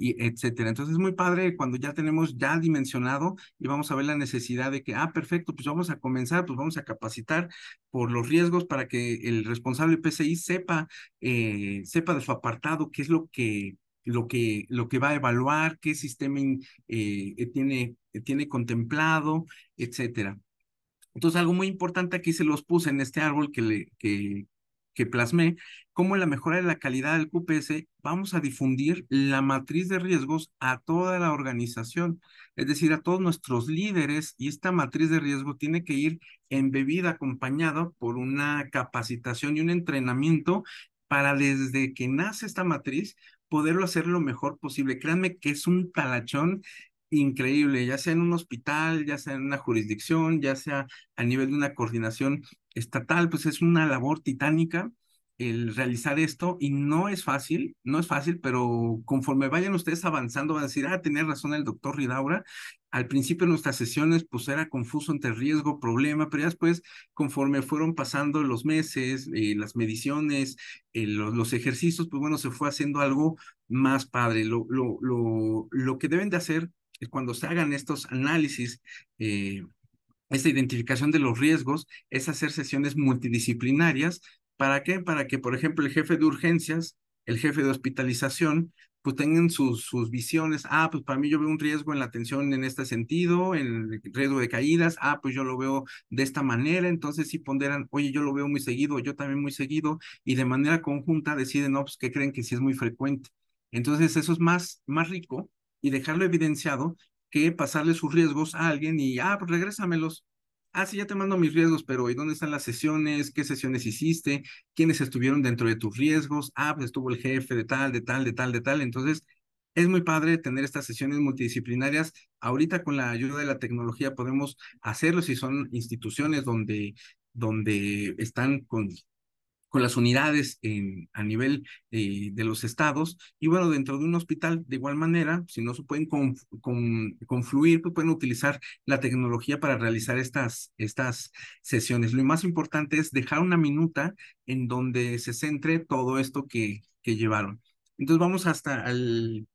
y etcétera. Entonces es muy padre cuando ya tenemos ya dimensionado y vamos a ver la necesidad de que, ah, perfecto, pues vamos a comenzar, pues vamos a capacitar por los riesgos para que el responsable PCI sepa, eh, sepa de su apartado qué es lo que lo que, lo que va a evaluar, qué sistema eh, eh, tiene, eh, tiene contemplado, etcétera. Entonces, algo muy importante aquí se los puse en este árbol que, le, que, que plasmé, cómo la mejora de la calidad del QPS vamos a difundir la matriz de riesgos a toda la organización, es decir, a todos nuestros líderes y esta matriz de riesgo tiene que ir embebida, acompañada por una capacitación y un entrenamiento para desde que nace esta matriz poderlo hacer lo mejor posible. Créanme que es un talachón increíble, ya sea en un hospital, ya sea en una jurisdicción, ya sea a nivel de una coordinación estatal, pues es una labor titánica el realizar esto y no es fácil, no es fácil, pero conforme vayan ustedes avanzando van a decir, ah, tenía razón el doctor Ridaura, al principio de nuestras sesiones pues era confuso entre riesgo, problema, pero ya después conforme fueron pasando los meses, eh, las mediciones, eh, los, los, ejercicios, pues bueno, se fue haciendo algo más padre. Lo, lo, lo, lo que deben de hacer es cuando se hagan estos análisis, eh, esta identificación de los riesgos es hacer sesiones multidisciplinarias ¿Para qué? Para que, por ejemplo, el jefe de urgencias, el jefe de hospitalización, pues tengan sus, sus visiones. Ah, pues para mí yo veo un riesgo en la atención en este sentido, en el riesgo de caídas. Ah, pues yo lo veo de esta manera. Entonces si ponderan, oye, yo lo veo muy seguido, yo también muy seguido. Y de manera conjunta deciden, no, pues que creen que sí es muy frecuente. Entonces eso es más, más rico y dejarlo evidenciado que pasarle sus riesgos a alguien y, ah, pues regrésamelos ah, sí, ya te mando mis riesgos, pero ¿y dónde están las sesiones? ¿Qué sesiones hiciste? ¿Quiénes estuvieron dentro de tus riesgos? Ah, pues estuvo el jefe de tal, de tal, de tal, de tal. Entonces, es muy padre tener estas sesiones multidisciplinarias. Ahorita con la ayuda de la tecnología podemos hacerlo si son instituciones donde, donde están con con las unidades a nivel eh, de los estados. Y bueno, dentro de un hospital, de igual manera, si no se pueden confluir, pues pueden utilizar la tecnología para realizar estas, estas sesiones. Lo más importante es dejar una minuta en donde se centre todo esto que, que llevaron. Entonces vamos hasta el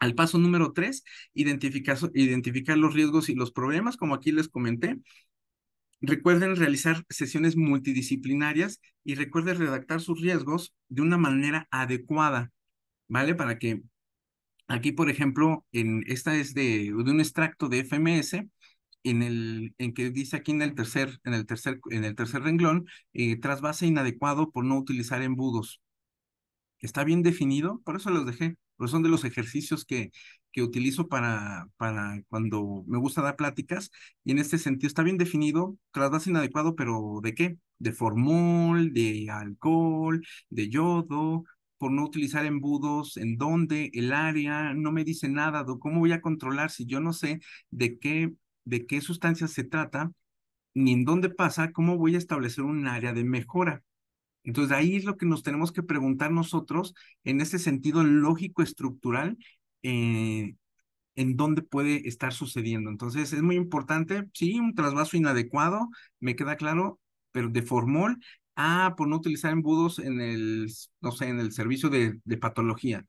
al paso número tres, identificar, identificar los riesgos y los problemas, como aquí les comenté. Recuerden realizar sesiones multidisciplinarias y recuerden redactar sus riesgos de una manera adecuada, ¿vale? Para que aquí, por ejemplo, en, esta es de, de un extracto de FMS, en el en que dice aquí en el tercer en el tercer en el tercer renglón eh, trasvase inadecuado por no utilizar embudos está bien definido por eso los dejé pero son de los ejercicios que que utilizo para, para cuando me gusta dar pláticas y en este sentido está bien definido, trasvase inadecuado, pero ¿de qué? De formol, de alcohol, de yodo, por no utilizar embudos, en dónde, el área, no me dice nada, de cómo voy a controlar si yo no sé de qué, de qué sustancias se trata, ni en dónde pasa, cómo voy a establecer un área de mejora. Entonces, ahí es lo que nos tenemos que preguntar nosotros en ese sentido lógico estructural eh, en dónde puede estar sucediendo. Entonces, es muy importante, sí, un trasvaso inadecuado, me queda claro, pero de formol ah, por no utilizar embudos en el, no sé, en el servicio de, patología.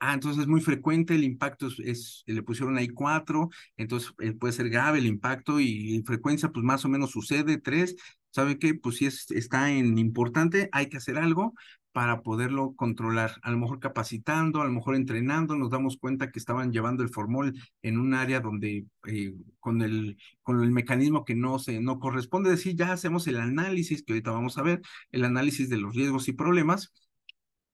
Ah, entonces es muy frecuente, el impacto es, eh, le pusieron ahí cuatro, entonces eh, puede ser grave el impacto y, frecuencia pues más o menos sucede tres, ¿sabe qué? Pues si está en importante, hay que hacer algo, para poderlo controlar. A lo mejor capacitando, a lo mejor entrenando, nos damos cuenta que estaban llevando el formol en un área donde eh, con, el, con el mecanismo que no, se, no corresponde. decir, ya hacemos el análisis, que ahorita vamos a ver, el análisis de los riesgos y problemas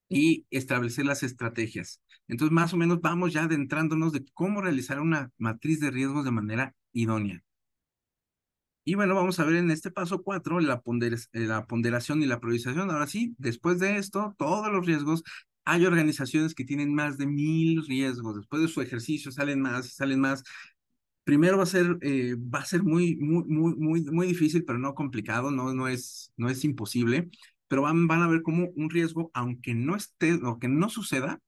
y establecer las estrategias. Entonces, más o menos vamos ya adentrándonos de cómo realizar una matriz de riesgos de manera idónea. Y bueno, vamos a ver en este paso cuatro la, la ponderación y la priorización. Ahora sí, después de esto, todos los riesgos hay organizaciones que tienen más de mil riesgos. Después de su ejercicio salen más, salen más. Primero va a ser, eh, va a ser muy, muy, muy, muy, muy difícil, pero no complicado, no, no, es, no es imposible. Pero van, van a ver como un riesgo, aunque no esté, aunque no suceda,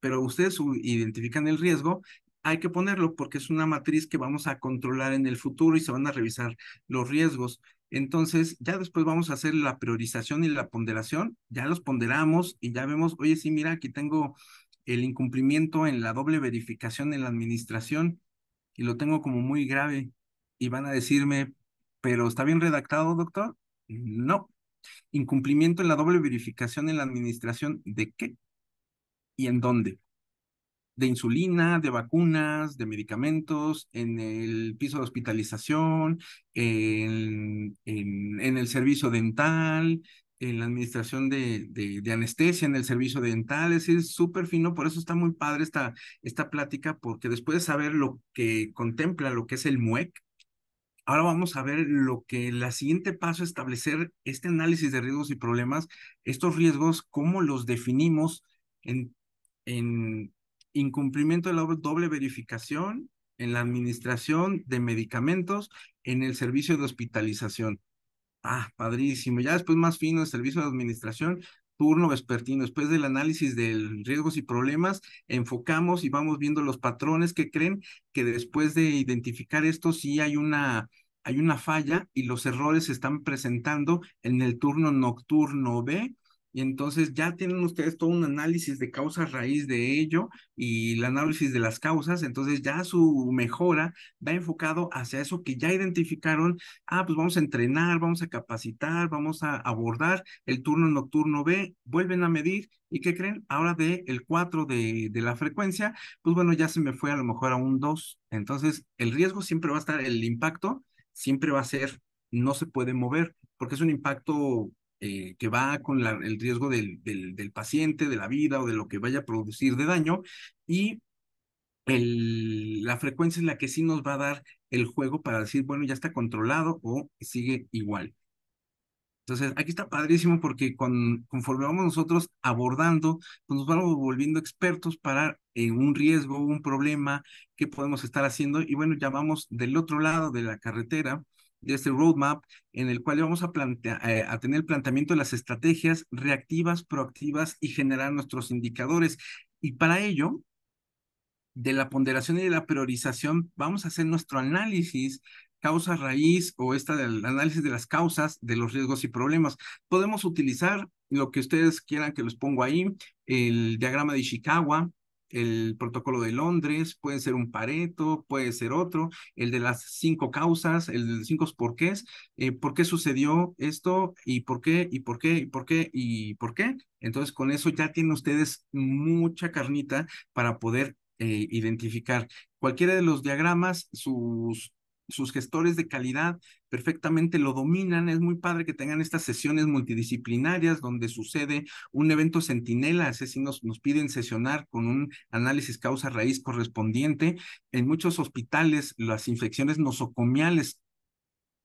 pero ustedes identifican el riesgo hay que ponerlo porque es una matriz que vamos a controlar en el futuro y se van a revisar los riesgos. Entonces, ya después vamos a hacer la priorización y la ponderación, ya los ponderamos y ya vemos, oye, sí, mira, aquí tengo el incumplimiento en la doble verificación en la administración y lo tengo como muy grave y van a decirme, pero ¿está bien redactado, doctor? No. Incumplimiento en la doble verificación en la administración, ¿de qué? ¿Y en dónde? de insulina, de vacunas, de medicamentos, en el piso de hospitalización, en, en, el servicio dental, en la administración de, de, anestesia, en el servicio dental, es súper fino, por eso está muy padre esta, esta plática, porque después de saber lo que contempla, lo que es el MUEC, ahora vamos a ver lo que la siguiente paso es establecer este análisis de riesgos y problemas, estos riesgos, cómo los definimos en, en, incumplimiento de la doble verificación en la administración de medicamentos en el servicio de hospitalización. Ah, padrísimo. Ya después más fino el servicio de administración, turno vespertino. Después del análisis de riesgos y problemas, enfocamos y vamos viendo los patrones que creen que después de identificar esto sí hay una, hay una falla y los errores se están presentando en el turno nocturno B y entonces ya tienen ustedes todo un análisis de causa raíz de ello y el análisis de las causas. Entonces ya su mejora va enfocado hacia eso que ya identificaron. Ah, pues vamos a entrenar, vamos a capacitar, vamos a abordar el turno nocturno B, vuelven a medir y ¿qué creen? Ahora de el 4 de, de la frecuencia, pues bueno, ya se me fue a lo mejor a un 2. Entonces el riesgo siempre va a estar, el impacto siempre va a ser, no se puede mover porque es un impacto eh, que va con el riesgo del, paciente, de la vida o de lo que vaya a producir de daño y el, la frecuencia en la que sí nos va a dar el juego para decir, bueno, ya está controlado o sigue igual. Entonces, aquí está padrísimo porque conforme vamos nosotros abordando, pues nos vamos volviendo expertos para eh, un riesgo, un problema que podemos estar haciendo. Y bueno, ya vamos del otro lado de la carretera de este roadmap en el cual vamos eh, a, tener el planteamiento de las estrategias reactivas, proactivas y generar nuestros indicadores. Y para ello, de la ponderación y de la priorización, vamos a hacer nuestro análisis causa raíz o esta del análisis de las causas de los riesgos y problemas. Podemos utilizar lo que ustedes quieran que les pongo ahí, el diagrama de Ishikawa, el protocolo de Londres, puede ser un Pareto, puede ser otro, el de las cinco causas, el de los cinco porqués, eh, por qué sucedió esto y por qué, y por qué, y por qué, y por qué. Entonces, con eso ya tienen ustedes mucha carnita para poder eh, identificar cualquiera de los diagramas, sus sus gestores de calidad perfectamente lo dominan. Es muy padre que tengan estas sesiones multidisciplinarias donde sucede un evento centinela, si nos piden sesionar con un análisis causa-raíz correspondiente. En muchos hospitales las infecciones nosocomiales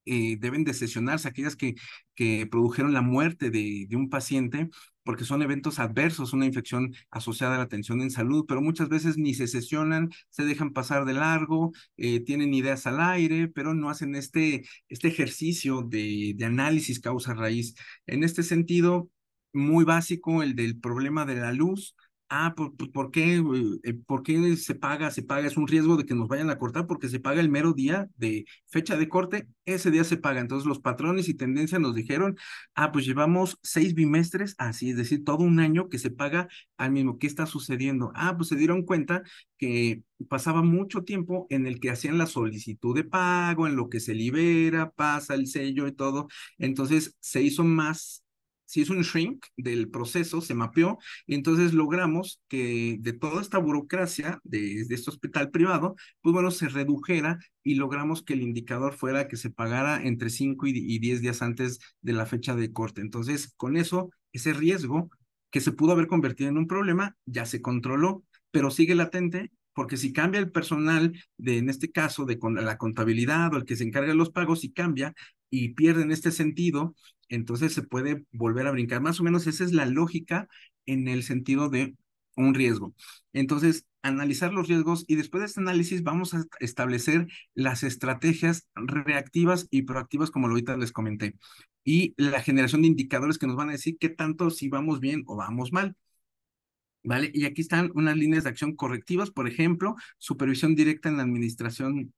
eh, deben de sesionarse, aquellas que, que produjeron la muerte de, de un paciente, porque son eventos adversos, una infección asociada a la atención en salud, pero muchas veces ni se sesionan, se dejan pasar de largo, eh, tienen ideas al aire, pero no hacen este, este ejercicio de análisis causa-raíz. En este sentido, muy básico, el del problema de la luz, ah, pues, por, qué, eh, ¿por, qué, se paga? Se paga, es un riesgo de que nos vayan a cortar porque se paga el mero día de fecha de corte, ese día se paga. Entonces los patrones y tendencia nos dijeron, ah, pues llevamos seis bimestres, así, es decir, todo un año que se paga al mismo. ¿Qué está sucediendo? Ah, pues se dieron cuenta que pasaba mucho tiempo en el que hacían la solicitud de pago, en lo que se libera, pasa el sello y todo. Entonces se hizo más si es un shrink del proceso, se mapeó, y entonces logramos que de toda esta burocracia de, de, este hospital privado, pues bueno, se redujera y logramos que el indicador fuera que se pagara entre 5 y 10 días antes de la fecha de corte. Entonces, con eso, ese riesgo que se pudo haber convertido en un problema ya se controló, pero sigue latente porque si cambia el personal de, en este caso, de la contabilidad o el que se encarga de los pagos, si cambia y pierden este sentido, entonces se puede volver a brincar. Más o menos esa es la lógica en el sentido de un riesgo. Entonces, analizar los riesgos y después de este análisis vamos a establecer las estrategias reactivas y proactivas, como ahorita les comenté, y la generación de indicadores que nos van a decir qué tanto si vamos bien o vamos mal. ¿Vale? Y aquí están unas líneas de acción correctivas, por ejemplo, supervisión directa en la administración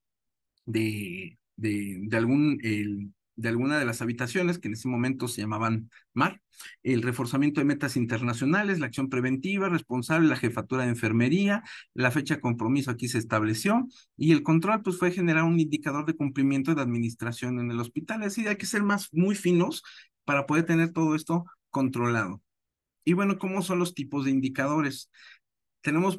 de, de, algún, de alguna de las habitaciones que en ese momento se llamaban MAR, el reforzamiento de metas internacionales, la acción preventiva, responsable, la jefatura de enfermería, la fecha de compromiso aquí se estableció y el control pues fue generar un indicador de cumplimiento de administración en el hospital, así hay que ser más muy finos para poder tener todo esto controlado. Y bueno, ¿cómo son los tipos de indicadores? Tenemos,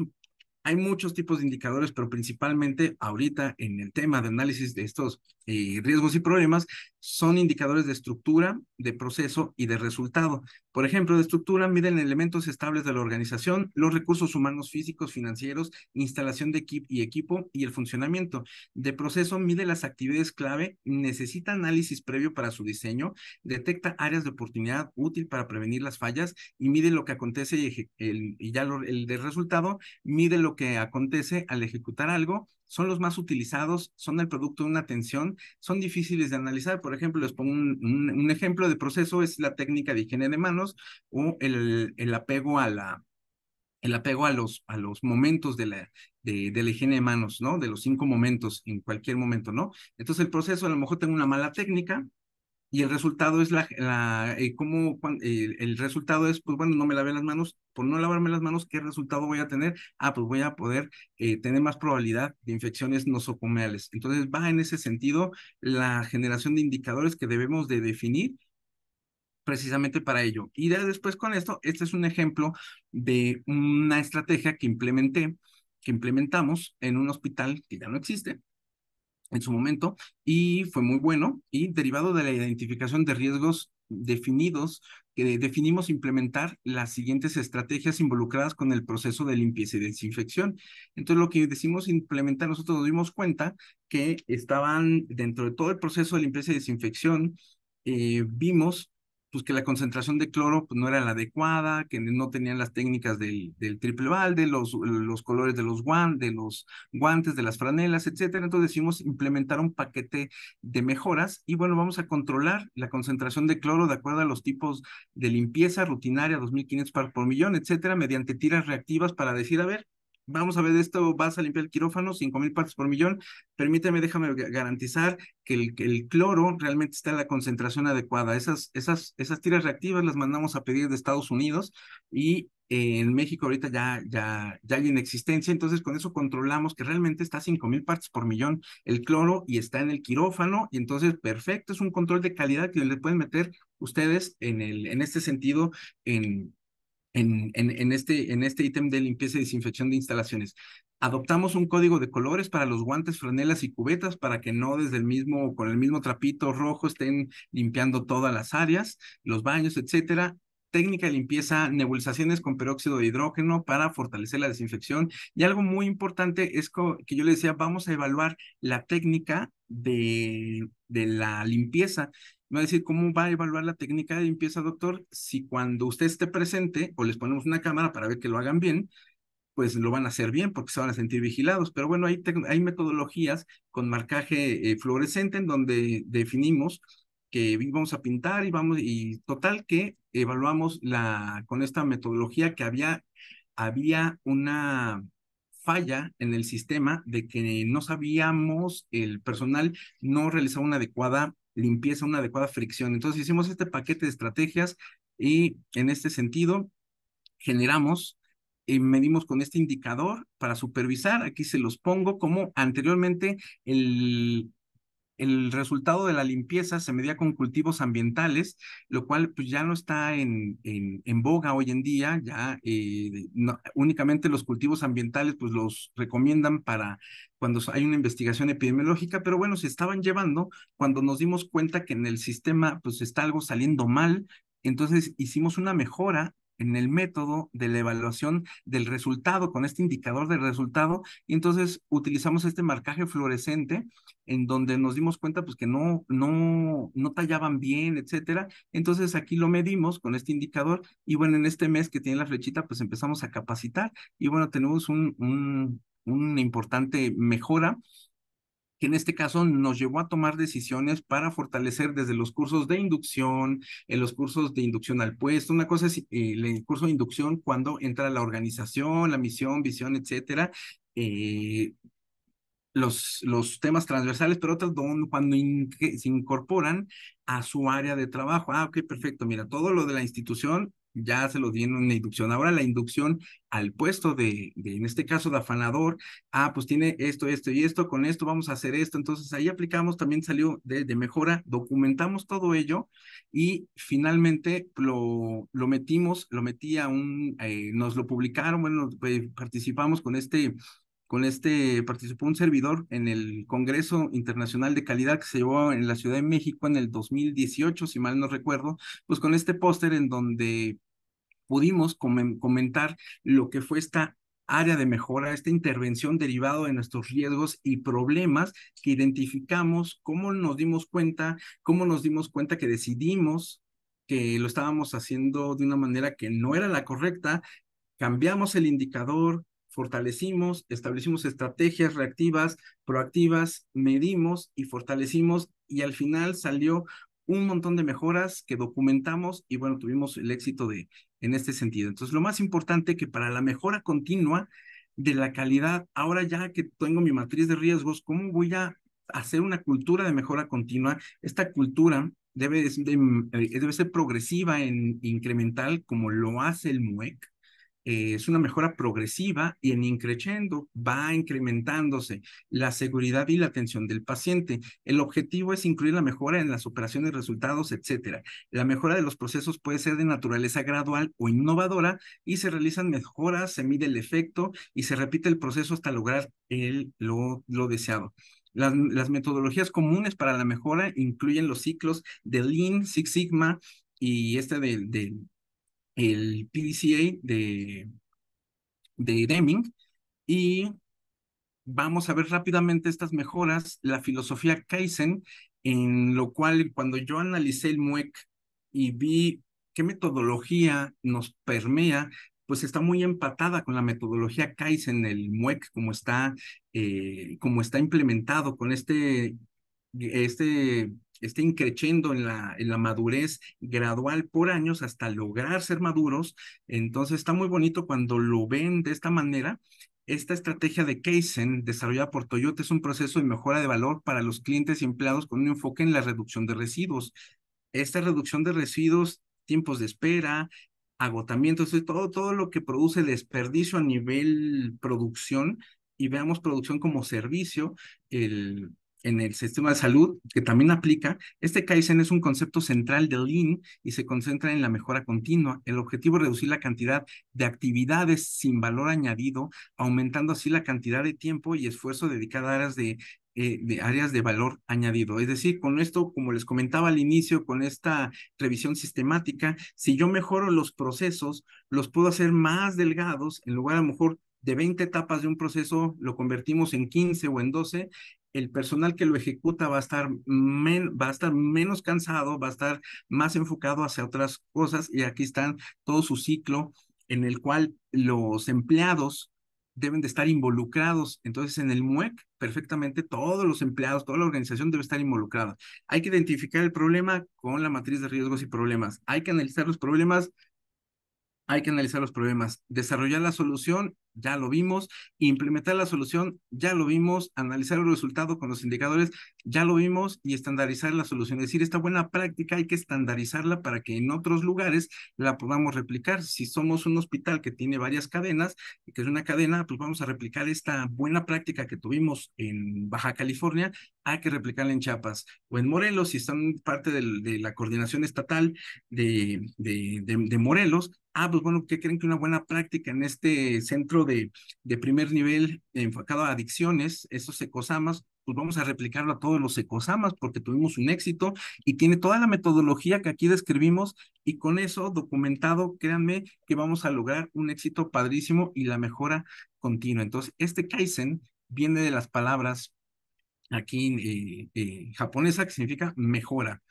hay muchos tipos de indicadores, pero principalmente ahorita en el tema de análisis de estos eh, riesgos y problemas, son indicadores de estructura, de proceso y de resultado. Por ejemplo, de estructura miden elementos estables de la organización, los recursos humanos físicos, financieros, instalación de equipo y equipo y el funcionamiento. De proceso mide las actividades clave, necesita análisis previo para su diseño, detecta áreas de oportunidad útil para prevenir las fallas y mide lo que acontece y, ya el de resultado mide lo que acontece al ejecutar algo son los más utilizados, son el producto de una atención, son difíciles de analizar. Por ejemplo, les pongo un, ejemplo de proceso, es la técnica de higiene de manos o el, el apego a la el apego a los, a los momentos de la, de, la higiene de manos, ¿no? De los cinco momentos, en cualquier momento, ¿no? Entonces el proceso, a lo mejor tengo una mala técnica, y el resultado es la, eh, el resultado es, pues bueno, no me lavé las manos, por no lavarme las manos, ¿qué resultado voy a tener? Ah, pues voy a poder eh, tener más probabilidad de infecciones nosocomiales. Entonces va en ese sentido la generación de indicadores que debemos de definir precisamente para ello. Y después con esto, este es un ejemplo de una estrategia que implementé, que implementamos en un hospital que ya no existe, en su momento y fue muy bueno y derivado de la identificación de riesgos definidos que definimos implementar las siguientes estrategias involucradas con el proceso de limpieza y desinfección. Entonces, lo que decimos implementar, nosotros nos dimos cuenta que estaban dentro de todo el proceso de limpieza y desinfección, eh, vimos pues que la concentración de cloro pues, no era la adecuada, que no tenían las técnicas del, triple balde, los, los colores de los, de los guantes, de las franelas, etcétera. Entonces decidimos implementar un paquete de mejoras y bueno, vamos a controlar la concentración de cloro de acuerdo a los tipos de limpieza rutinaria, 2.500 par por millón, etcétera, mediante tiras reactivas para decir, a ver, vamos a ver esto, vas a limpiar el quirófano, cinco mil partes por millón, permíteme, déjame garantizar que el, cloro realmente está en la concentración adecuada. Esas, tiras reactivas las mandamos a pedir de Estados Unidos y eh, en México ahorita ya, ya, ya hay inexistencia, entonces con eso controlamos que realmente está cinco mil partes por millón el cloro y está en el quirófano y entonces perfecto, es un control de calidad que le pueden meter ustedes en, este sentido en en, este, en este ítem de limpieza y desinfección de instalaciones. Adoptamos un código de colores para los guantes, franelas y cubetas para que no desde el mismo, con el mismo trapito rojo estén limpiando todas las áreas, los baños, etcétera. Técnica de limpieza, nebulizaciones con peróxido de hidrógeno para fortalecer la desinfección. Y algo muy importante es que yo le decía, vamos a evaluar la técnica de, de la limpieza va a decir cómo va a evaluar la técnica de limpieza, doctor, si cuando usted esté presente o les ponemos una cámara para ver que lo hagan bien, pues lo van a hacer bien porque se van a sentir vigilados. Pero bueno, hay, hay metodologías con marcaje eh, fluorescente en donde definimos que vamos a pintar y vamos, y total que evaluamos la, con esta metodología que había, había una falla en el sistema de que no sabíamos, el personal no realizaba una adecuada limpieza, una adecuada fricción. Entonces hicimos este paquete de estrategias y en este sentido generamos y medimos con este indicador para supervisar. Aquí se los pongo como anteriormente el, el resultado de la limpieza se medía con cultivos ambientales, lo cual pues ya no está en, en, boga hoy en día, ya eh, únicamente los cultivos ambientales pues los recomiendan para cuando hay una investigación epidemiológica, pero bueno, se estaban llevando cuando nos dimos cuenta que en el sistema pues está algo saliendo mal, entonces hicimos una mejora en el método de la evaluación del resultado, con este indicador del resultado, y entonces utilizamos este marcaje fluorescente en donde nos dimos cuenta pues que no, no, no tallaban bien, etcétera. Entonces aquí lo medimos con este indicador y bueno, en este mes que tiene la flechita pues empezamos a capacitar y bueno, tenemos un, un, una importante mejora que en este caso nos llevó a tomar decisiones para fortalecer desde los cursos de inducción, en los cursos de inducción al puesto. Una cosa es el curso de inducción cuando entra la organización, la misión, visión, etcétera. Eh, los, los, temas transversales, pero otras cuando se incorporan a su área de trabajo. Ah, ok, perfecto. Mira, todo lo de la institución ya se lo di una inducción. Ahora la inducción al puesto de, de, en este caso, de afanador, ah, pues tiene esto, esto y esto, con esto vamos a hacer esto. Entonces ahí aplicamos, también salió de, mejora, documentamos todo ello y finalmente lo, lo metimos, lo metí a un, eh, nos lo publicaron, bueno, pues, participamos con este con este participó un servidor en el Congreso Internacional de Calidad que se llevó en la Ciudad de México en el 2018, si mal no recuerdo, pues con este póster en donde pudimos comentar lo que fue esta área de mejora, esta intervención derivado de nuestros riesgos y problemas que identificamos, cómo nos dimos cuenta, cómo nos dimos cuenta que decidimos que lo estábamos haciendo de una manera que no era la correcta, cambiamos el indicador, fortalecimos, establecimos estrategias reactivas, proactivas, medimos y fortalecimos y al final salió un montón de mejoras que documentamos y bueno, tuvimos el éxito de en este sentido. Entonces, lo más importante que para la mejora continua de la calidad, ahora ya que tengo mi matriz de riesgos, ¿cómo voy a hacer una cultura de mejora continua? Esta cultura debe, eh, debe ser progresiva e incremental como lo hace el MUEC eh, es una mejora progresiva y en increciendo va incrementándose la seguridad y la atención del paciente. El objetivo es incluir la mejora en las operaciones, resultados, etcétera. La mejora de los procesos puede ser de naturaleza gradual o innovadora y se realizan mejoras, se mide el efecto y se repite el proceso hasta lograr el, lo, deseado. Las, metodologías comunes para la mejora incluyen los ciclos de Lean, Six Sigma y este del de, el PDCA de, de Deming y vamos a ver rápidamente estas mejoras, la filosofía Kaizen, en lo cual cuando yo analicé el MUEC y vi qué metodología nos permea, pues está muy empatada con la metodología Kaizen, el MUEC, como está, eh, como está implementado con este, este estén creciendo en la, en la madurez gradual por años hasta lograr ser maduros. Entonces está muy bonito cuando lo ven de esta manera. Esta estrategia de Kaizen desarrollada por Toyota es un proceso de mejora de valor para los clientes y empleados con un enfoque en la reducción de residuos. Esta reducción de residuos, tiempos de espera, agotamiento, todo, todo lo que produce desperdicio a nivel producción y veamos producción como servicio, el en el sistema de salud, que también aplica, este Kaizen es un concepto central del Lean y se concentra en la mejora continua. El objetivo es reducir la cantidad de actividades sin valor añadido, aumentando así la cantidad de tiempo y esfuerzo dedicado a áreas de, eh, áreas de valor añadido. Es decir, con esto, como les comentaba al inicio, con esta revisión sistemática, si yo mejoro los procesos, los puedo hacer más delgados, en lugar a lo mejor de 20 etapas de un proceso, lo convertimos en 15 o en 12 el personal que lo ejecuta va a, estar va a estar menos cansado, va a estar más enfocado hacia otras cosas y aquí están todo su ciclo en el cual los empleados deben de estar involucrados. Entonces, en el MUEC, perfectamente todos los empleados, toda la organización debe estar involucrada. Hay que identificar el problema con la matriz de riesgos y problemas. Hay que analizar los problemas, hay que analizar los problemas, desarrollar la solución ya lo vimos, implementar la solución, ya lo vimos, analizar el resultado con los indicadores, ya lo vimos y estandarizar la solución. Es decir, esta buena práctica hay que estandarizarla para que en otros lugares la podamos replicar. Si somos un hospital que tiene varias cadenas que es una cadena, pues vamos a replicar esta buena práctica que tuvimos en Baja California, hay que replicarla en Chiapas o en Morelos, si están parte de la coordinación estatal de, de, de, de Morelos. Ah, pues bueno, ¿qué creen que una buena práctica en este centro de de, primer nivel enfocado a adicciones, esos ecosamas, pues vamos a replicarlo a todos los ecosamas porque tuvimos un éxito y tiene toda la metodología que aquí describimos y con eso documentado, créanme que vamos a lograr un éxito padrísimo y la mejora continua. Entonces, este Kaizen viene de las palabras aquí en eh, eh, japonesa que significa mejora.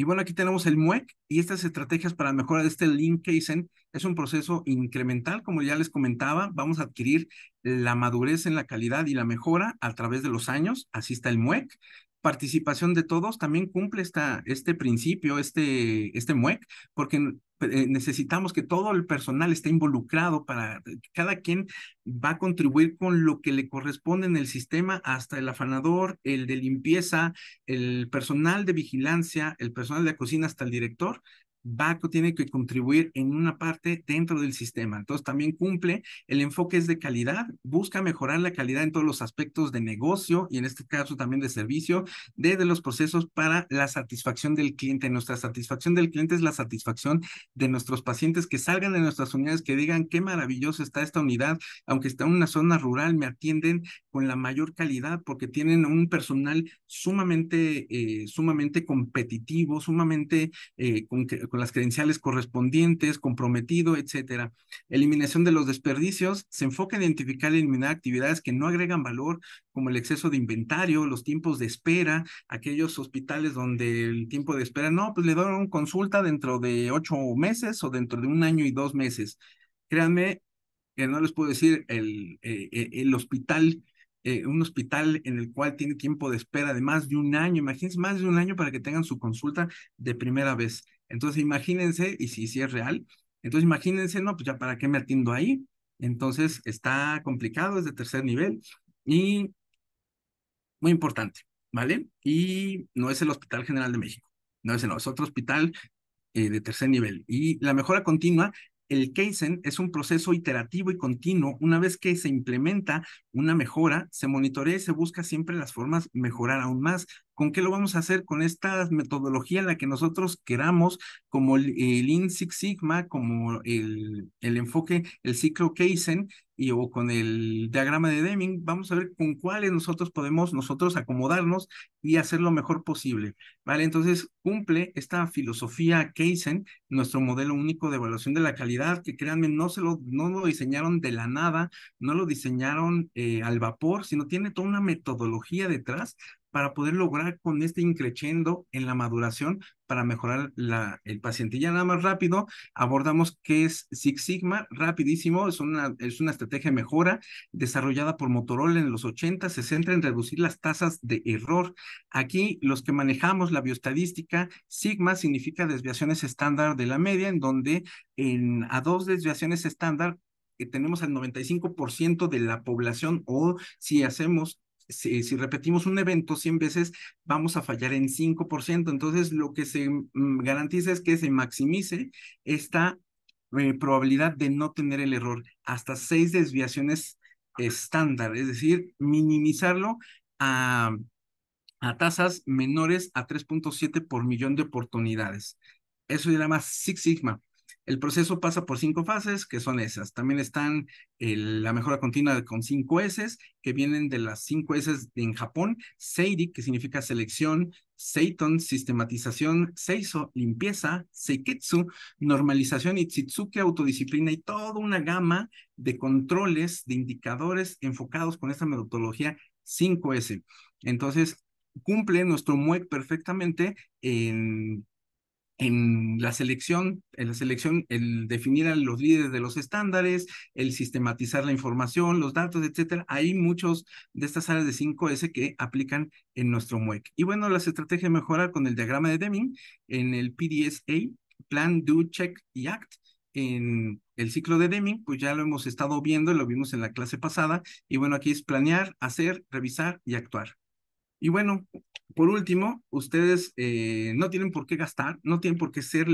Y bueno, aquí tenemos el MUEC y estas estrategias para mejorar este link es un proceso incremental, como ya les comentaba, vamos a adquirir la madurez en la calidad y la mejora a través de los años, así está el MUEC. Participación de todos también cumple esta, este principio, este, este MUEC, porque eh, necesitamos que todo el personal esté involucrado para cada quien va a contribuir con lo que le corresponde en el sistema, hasta el afanador, el de limpieza, el personal de vigilancia, el personal de la cocina, hasta el director, Baco tiene que contribuir en una parte dentro del sistema. Entonces también cumple, el enfoque es de calidad, busca mejorar la calidad en todos los aspectos de negocio y en este caso también de servicio, desde los procesos para la satisfacción del cliente. Nuestra satisfacción del cliente es la satisfacción de nuestros pacientes que salgan de nuestras unidades, que digan qué maravilloso está esta unidad, aunque está en una zona rural, me atienden con la mayor calidad porque tienen un personal sumamente, eh, sumamente competitivo, sumamente eh, con las credenciales correspondientes, comprometido, etcétera. Eliminación de los desperdicios se enfoca en identificar y eliminar actividades que no agregan valor, como el exceso de inventario, los tiempos de espera, aquellos hospitales donde el tiempo de espera, no, pues le una consulta dentro de ocho meses o dentro de un año y dos meses. Créanme, que no les puedo decir el, eh, eh, el hospital eh, un hospital en el cual tiene tiempo de espera de más de un año, imagínense más de un año para que tengan su consulta de primera vez. Entonces imagínense, y si, si es real, entonces imagínense, no, pues ya para qué me atiendo ahí. Entonces está complicado, es de tercer nivel y muy importante, ¿vale? Y no es el Hospital General de México, no es, no, es otro hospital eh, de tercer nivel. Y la mejora continua el Kaizen es un proceso iterativo y continuo. Una vez que se implementa una mejora, se monitorea y se busca siempre las formas mejorar aún más. ¿Con qué lo vamos a hacer? Con esta metodología en la que nosotros queramos, como el, Sigma, como el, enfoque, el ciclo Kaizen, y, o con el diagrama de Deming, vamos a ver con cuáles nosotros podemos nosotros acomodarnos y hacer lo mejor posible, ¿vale? Entonces, cumple esta filosofía Kaizen, nuestro modelo único de evaluación de la calidad, que créanme, no, se lo, no lo diseñaron de la nada, no lo diseñaron eh, al vapor, sino tiene toda una metodología detrás para poder lograr con este increchendo en la maduración para mejorar la, el paciente. Ya nada más rápido, abordamos qué es Six Sigma, rapidísimo, es una, es una estrategia de mejora desarrollada por Motorola en los 80, se centra en reducir las tasas de error. Aquí los que manejamos la bioestadística, Sigma significa desviaciones estándar de la media, en donde en, a dos desviaciones estándar que eh, tenemos al 95% de la población o si hacemos si, repetimos un evento 100 veces, vamos a fallar en 5%. Entonces, lo que se mm, garantiza es que se maximice esta eh, probabilidad de no tener el error hasta seis desviaciones estándar, es decir, minimizarlo a, a tasas menores a 3.7 por millón de oportunidades. Eso se llama Six Sigma. El proceso pasa por cinco fases, que son esas. También están eh, la mejora continua con cinco S, que vienen de las cinco S en Japón, Seiri, que significa selección, Seiton, sistematización, Seiso, limpieza, Seiketsu, normalización y autodisciplina y toda una gama de controles, de indicadores enfocados con esta metodología 5S. Entonces, cumple nuestro MUEC perfectamente en en la selección, en la selección, el definir a los líderes de los estándares, el sistematizar la información, los datos, etcétera. Hay muchos de estas áreas de 5S que aplican en nuestro MUEC. Y bueno, las estrategias de mejora con el diagrama de Deming en el PDSA, Plan, Do, Check y Act. En el ciclo de Deming, pues ya lo hemos estado viendo, lo vimos en la clase pasada. Y bueno, aquí es planear, hacer, revisar y actuar. Y bueno, por último, ustedes eh, no tienen por qué gastar, no tienen por qué ser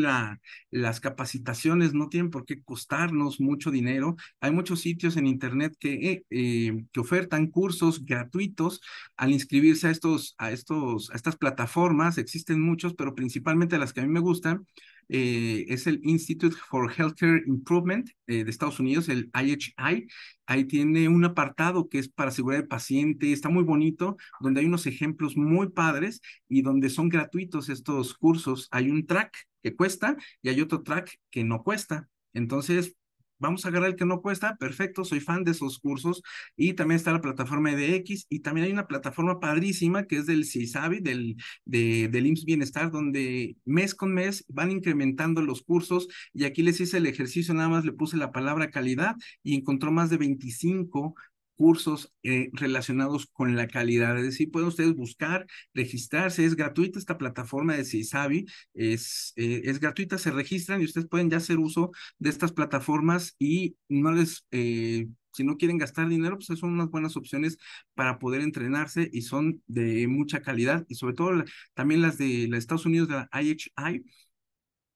las capacitaciones, no tienen por qué costarnos mucho dinero. Hay muchos sitios en Internet que, eh, que ofertan cursos gratuitos al inscribirse a, estos, a, estos, a estas plataformas. Existen muchos, pero principalmente las que a mí me gustan eh, es el Institute for Healthcare Improvement eh, de Estados Unidos, el IHI. Ahí tiene un apartado que es para asegurar del paciente, está muy bonito, donde hay unos ejemplos muy padres y donde son gratuitos estos cursos. Hay un track que cuesta y hay otro track que no cuesta. Entonces, vamos a agarrar el que no cuesta, perfecto, soy fan de esos cursos y también está la plataforma de X y también hay una plataforma padrísima que es del CISABI, del, de, del IMSS Bienestar, donde mes con mes van incrementando los cursos y aquí les hice el ejercicio, nada más le puse la palabra calidad y encontró más de 25 cursos eh, relacionados con la calidad. Es decir, pueden ustedes buscar, registrarse, es gratuita esta plataforma de CISAVI, es, eh, es gratuita, se registran y ustedes pueden ya hacer uso de estas plataformas y no les... Eh, si no quieren gastar dinero, pues son unas buenas opciones para poder entrenarse y son de mucha calidad y sobre todo también las de los Estados Unidos, de la IHI. Hay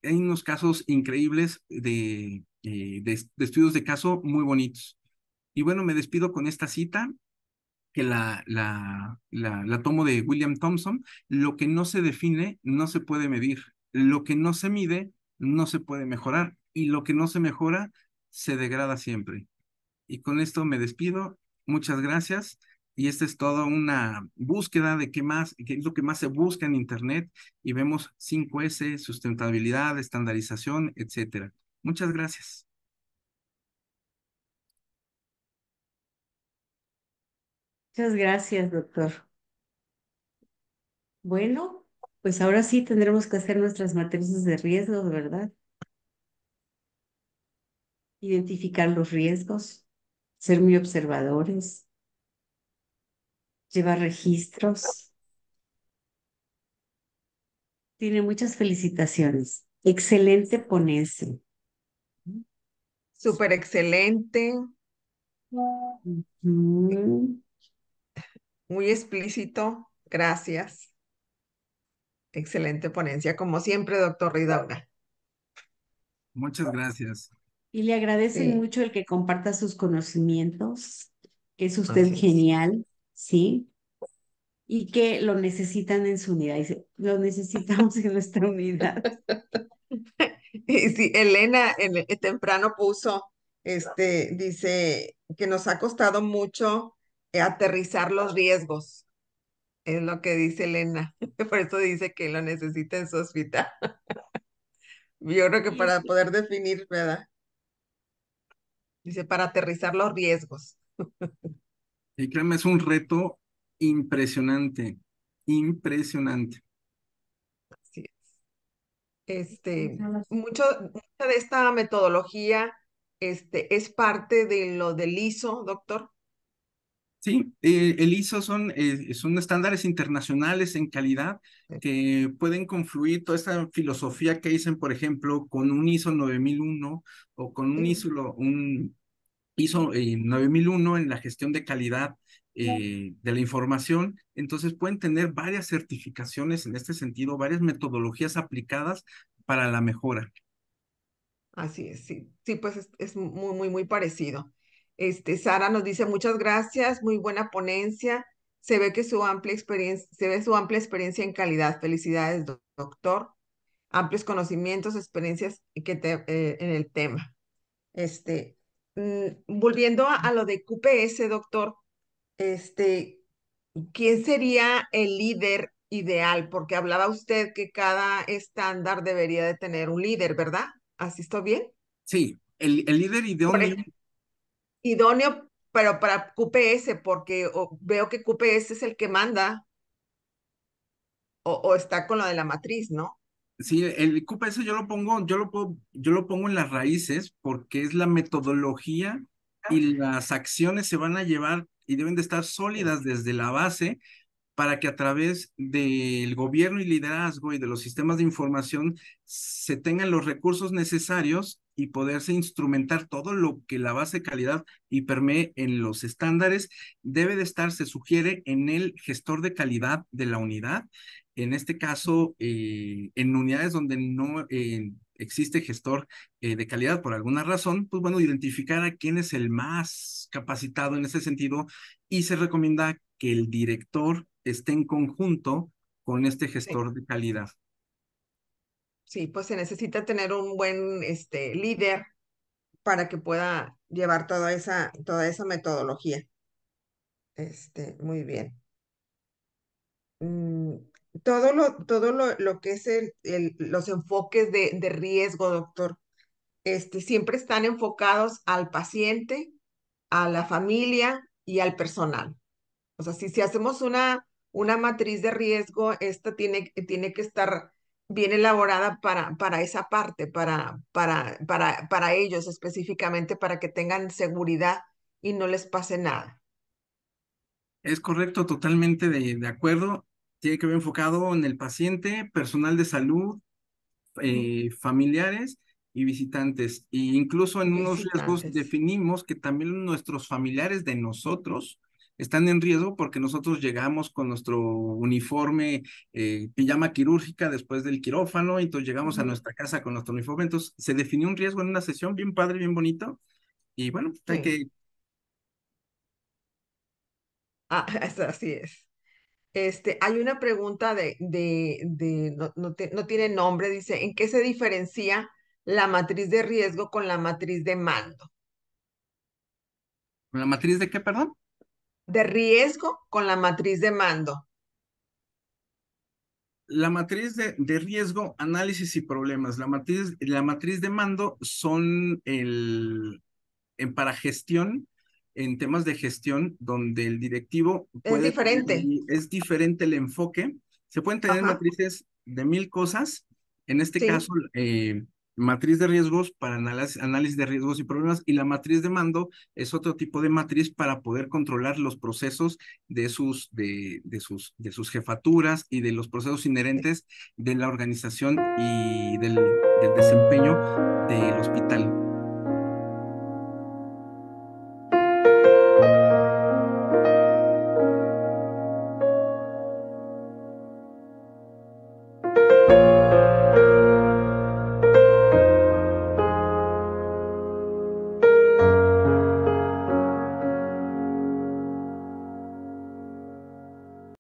unos casos increíbles de, de estudios de caso muy bonitos. Y bueno, me despido con esta cita que la, la, la, tomo de William Thompson. Lo que no se define no se puede medir. Lo que no se mide no se puede mejorar. Y lo que no se mejora se degrada siempre. Y con esto me despido. Muchas gracias. Y esta es toda una búsqueda de qué más, qué es lo que más se busca en Internet. Y vemos 5S, sustentabilidad, estandarización, etcétera. Muchas gracias. Muchas gracias, doctor. Bueno, pues ahora sí tendremos que hacer nuestras matrices de riesgos, ¿verdad? Identificar los riesgos, ser muy observadores, llevar registros. Tiene muchas felicitaciones. Excelente ponencia. Súper excelente muy explícito. Gracias. Excelente ponencia, como siempre, doctor Ridaura. Muchas gracias. Y le agradece mucho el que comparta sus conocimientos, que es usted genial, ¿sí? Y que lo necesitan en su unidad, lo necesitamos en nuestra unidad. *laughs* Y sí, Elena eh, temprano puso, este, dice que nos ha costado mucho eh, aterrizar los riesgos. Es lo que dice Elena. *laughs* Por eso dice que lo necesita en su hospital. *laughs* Yo creo que para poder definir, ¿verdad? Dice, para aterrizar los riesgos. Y créeme, es un reto impresionante, impresionante. Así es. Este, mucho, mucha de esta metodología este, es parte de lo del ISO, doctor, Sí, eh, el ISO son, eh, son estándares internacionales en calidad que pueden confluir toda esta filosofía que dicen, por ejemplo, con un ISO 9001 o con un ISO, un ISO 9001 eh, en la gestión de calidad de la información. Entonces pueden tener varias certificaciones en este sentido, varias metodologías aplicadas para la mejora. Así es, sí, sí, pues es, es muy, muy, muy parecido. Este, Sara nos dice muchas gracias, muy buena ponencia. Se ve que su amplia experiencia, se ve su amplia experiencia en calidad. Felicidades, doctor. Amplios conocimientos, experiencias que eh, en el tema. Este, mm, volviendo a, lo de QPS, doctor, este, ¿quién sería el líder ideal? Porque hablaba usted que cada estándar debería de tener un líder, ¿verdad? ¿Así está bien? Sí, el, el líder ideal idóneo, pero para QPS, porque veo que QPS es el que manda o, está con lo de la matriz, ¿no? Sí, el QPS yo lo pongo, yo lo yo lo pongo en las raíces porque es la metodología y ah. las acciones se van a llevar y deben de estar sólidas desde la base para que a través del gobierno y liderazgo y de los sistemas de información se tengan los recursos necesarios y poderse instrumentar todo lo que la base de calidad y permee en los estándares debe de estar, se sugiere, en el gestor de calidad de la unidad. En este caso, eh, en unidades donde no eh, existe gestor eh, de calidad por alguna razón, pues bueno, identificar a quién es el más capacitado en ese sentido y se recomienda que el director esté en conjunto con este gestor de calidad sí, pues se necesita tener un buen este, líder para que pueda llevar toda esa, toda esa metodología. Este, muy bien. Mm, todo lo, todo lo, lo que es los enfoques de, riesgo, doctor, este, siempre están enfocados al paciente, a la familia y al personal. O sea, si, si hacemos una, una matriz de riesgo, esta tiene, tiene que estar bien elaborada para, para esa parte, para, para, para, para ellos específicamente, para que tengan seguridad y no les pase nada. Es correcto, totalmente de, acuerdo. Tiene que ver enfocado en el paciente, personal de salud, eh, familiares y visitantes. E incluso en unos riesgos definimos que también nuestros familiares de nosotros están en riesgo porque nosotros llegamos con nuestro uniforme eh, pijama quirúrgica después del quirófano, entonces llegamos a nuestra casa con nuestro uniforme, entonces se definió un riesgo en una sesión bien padre, bien bonito, y bueno, pues, hay que... Ah, *laughs* así es. Este, hay una pregunta de, de, no, no tiene nombre, dice, ¿en qué se diferencia la matriz de riesgo con la matriz de mando? ¿Con la matriz de qué, perdón? de riesgo con la matriz de mando? La matriz de, riesgo, análisis y problemas. La matriz, la matriz de mando son el, en, para gestión, en temas de gestión, donde el directivo... es diferente. Es diferente el enfoque. Se pueden tener matrices de mil cosas. En este caso, eh, matriz de riesgos para análisis de riesgos y problemas y la matriz de mando es otro tipo de matriz para poder controlar los procesos de sus, de, de sus, de sus jefaturas y de los procesos inherentes de la organización y del, del desempeño del hospital.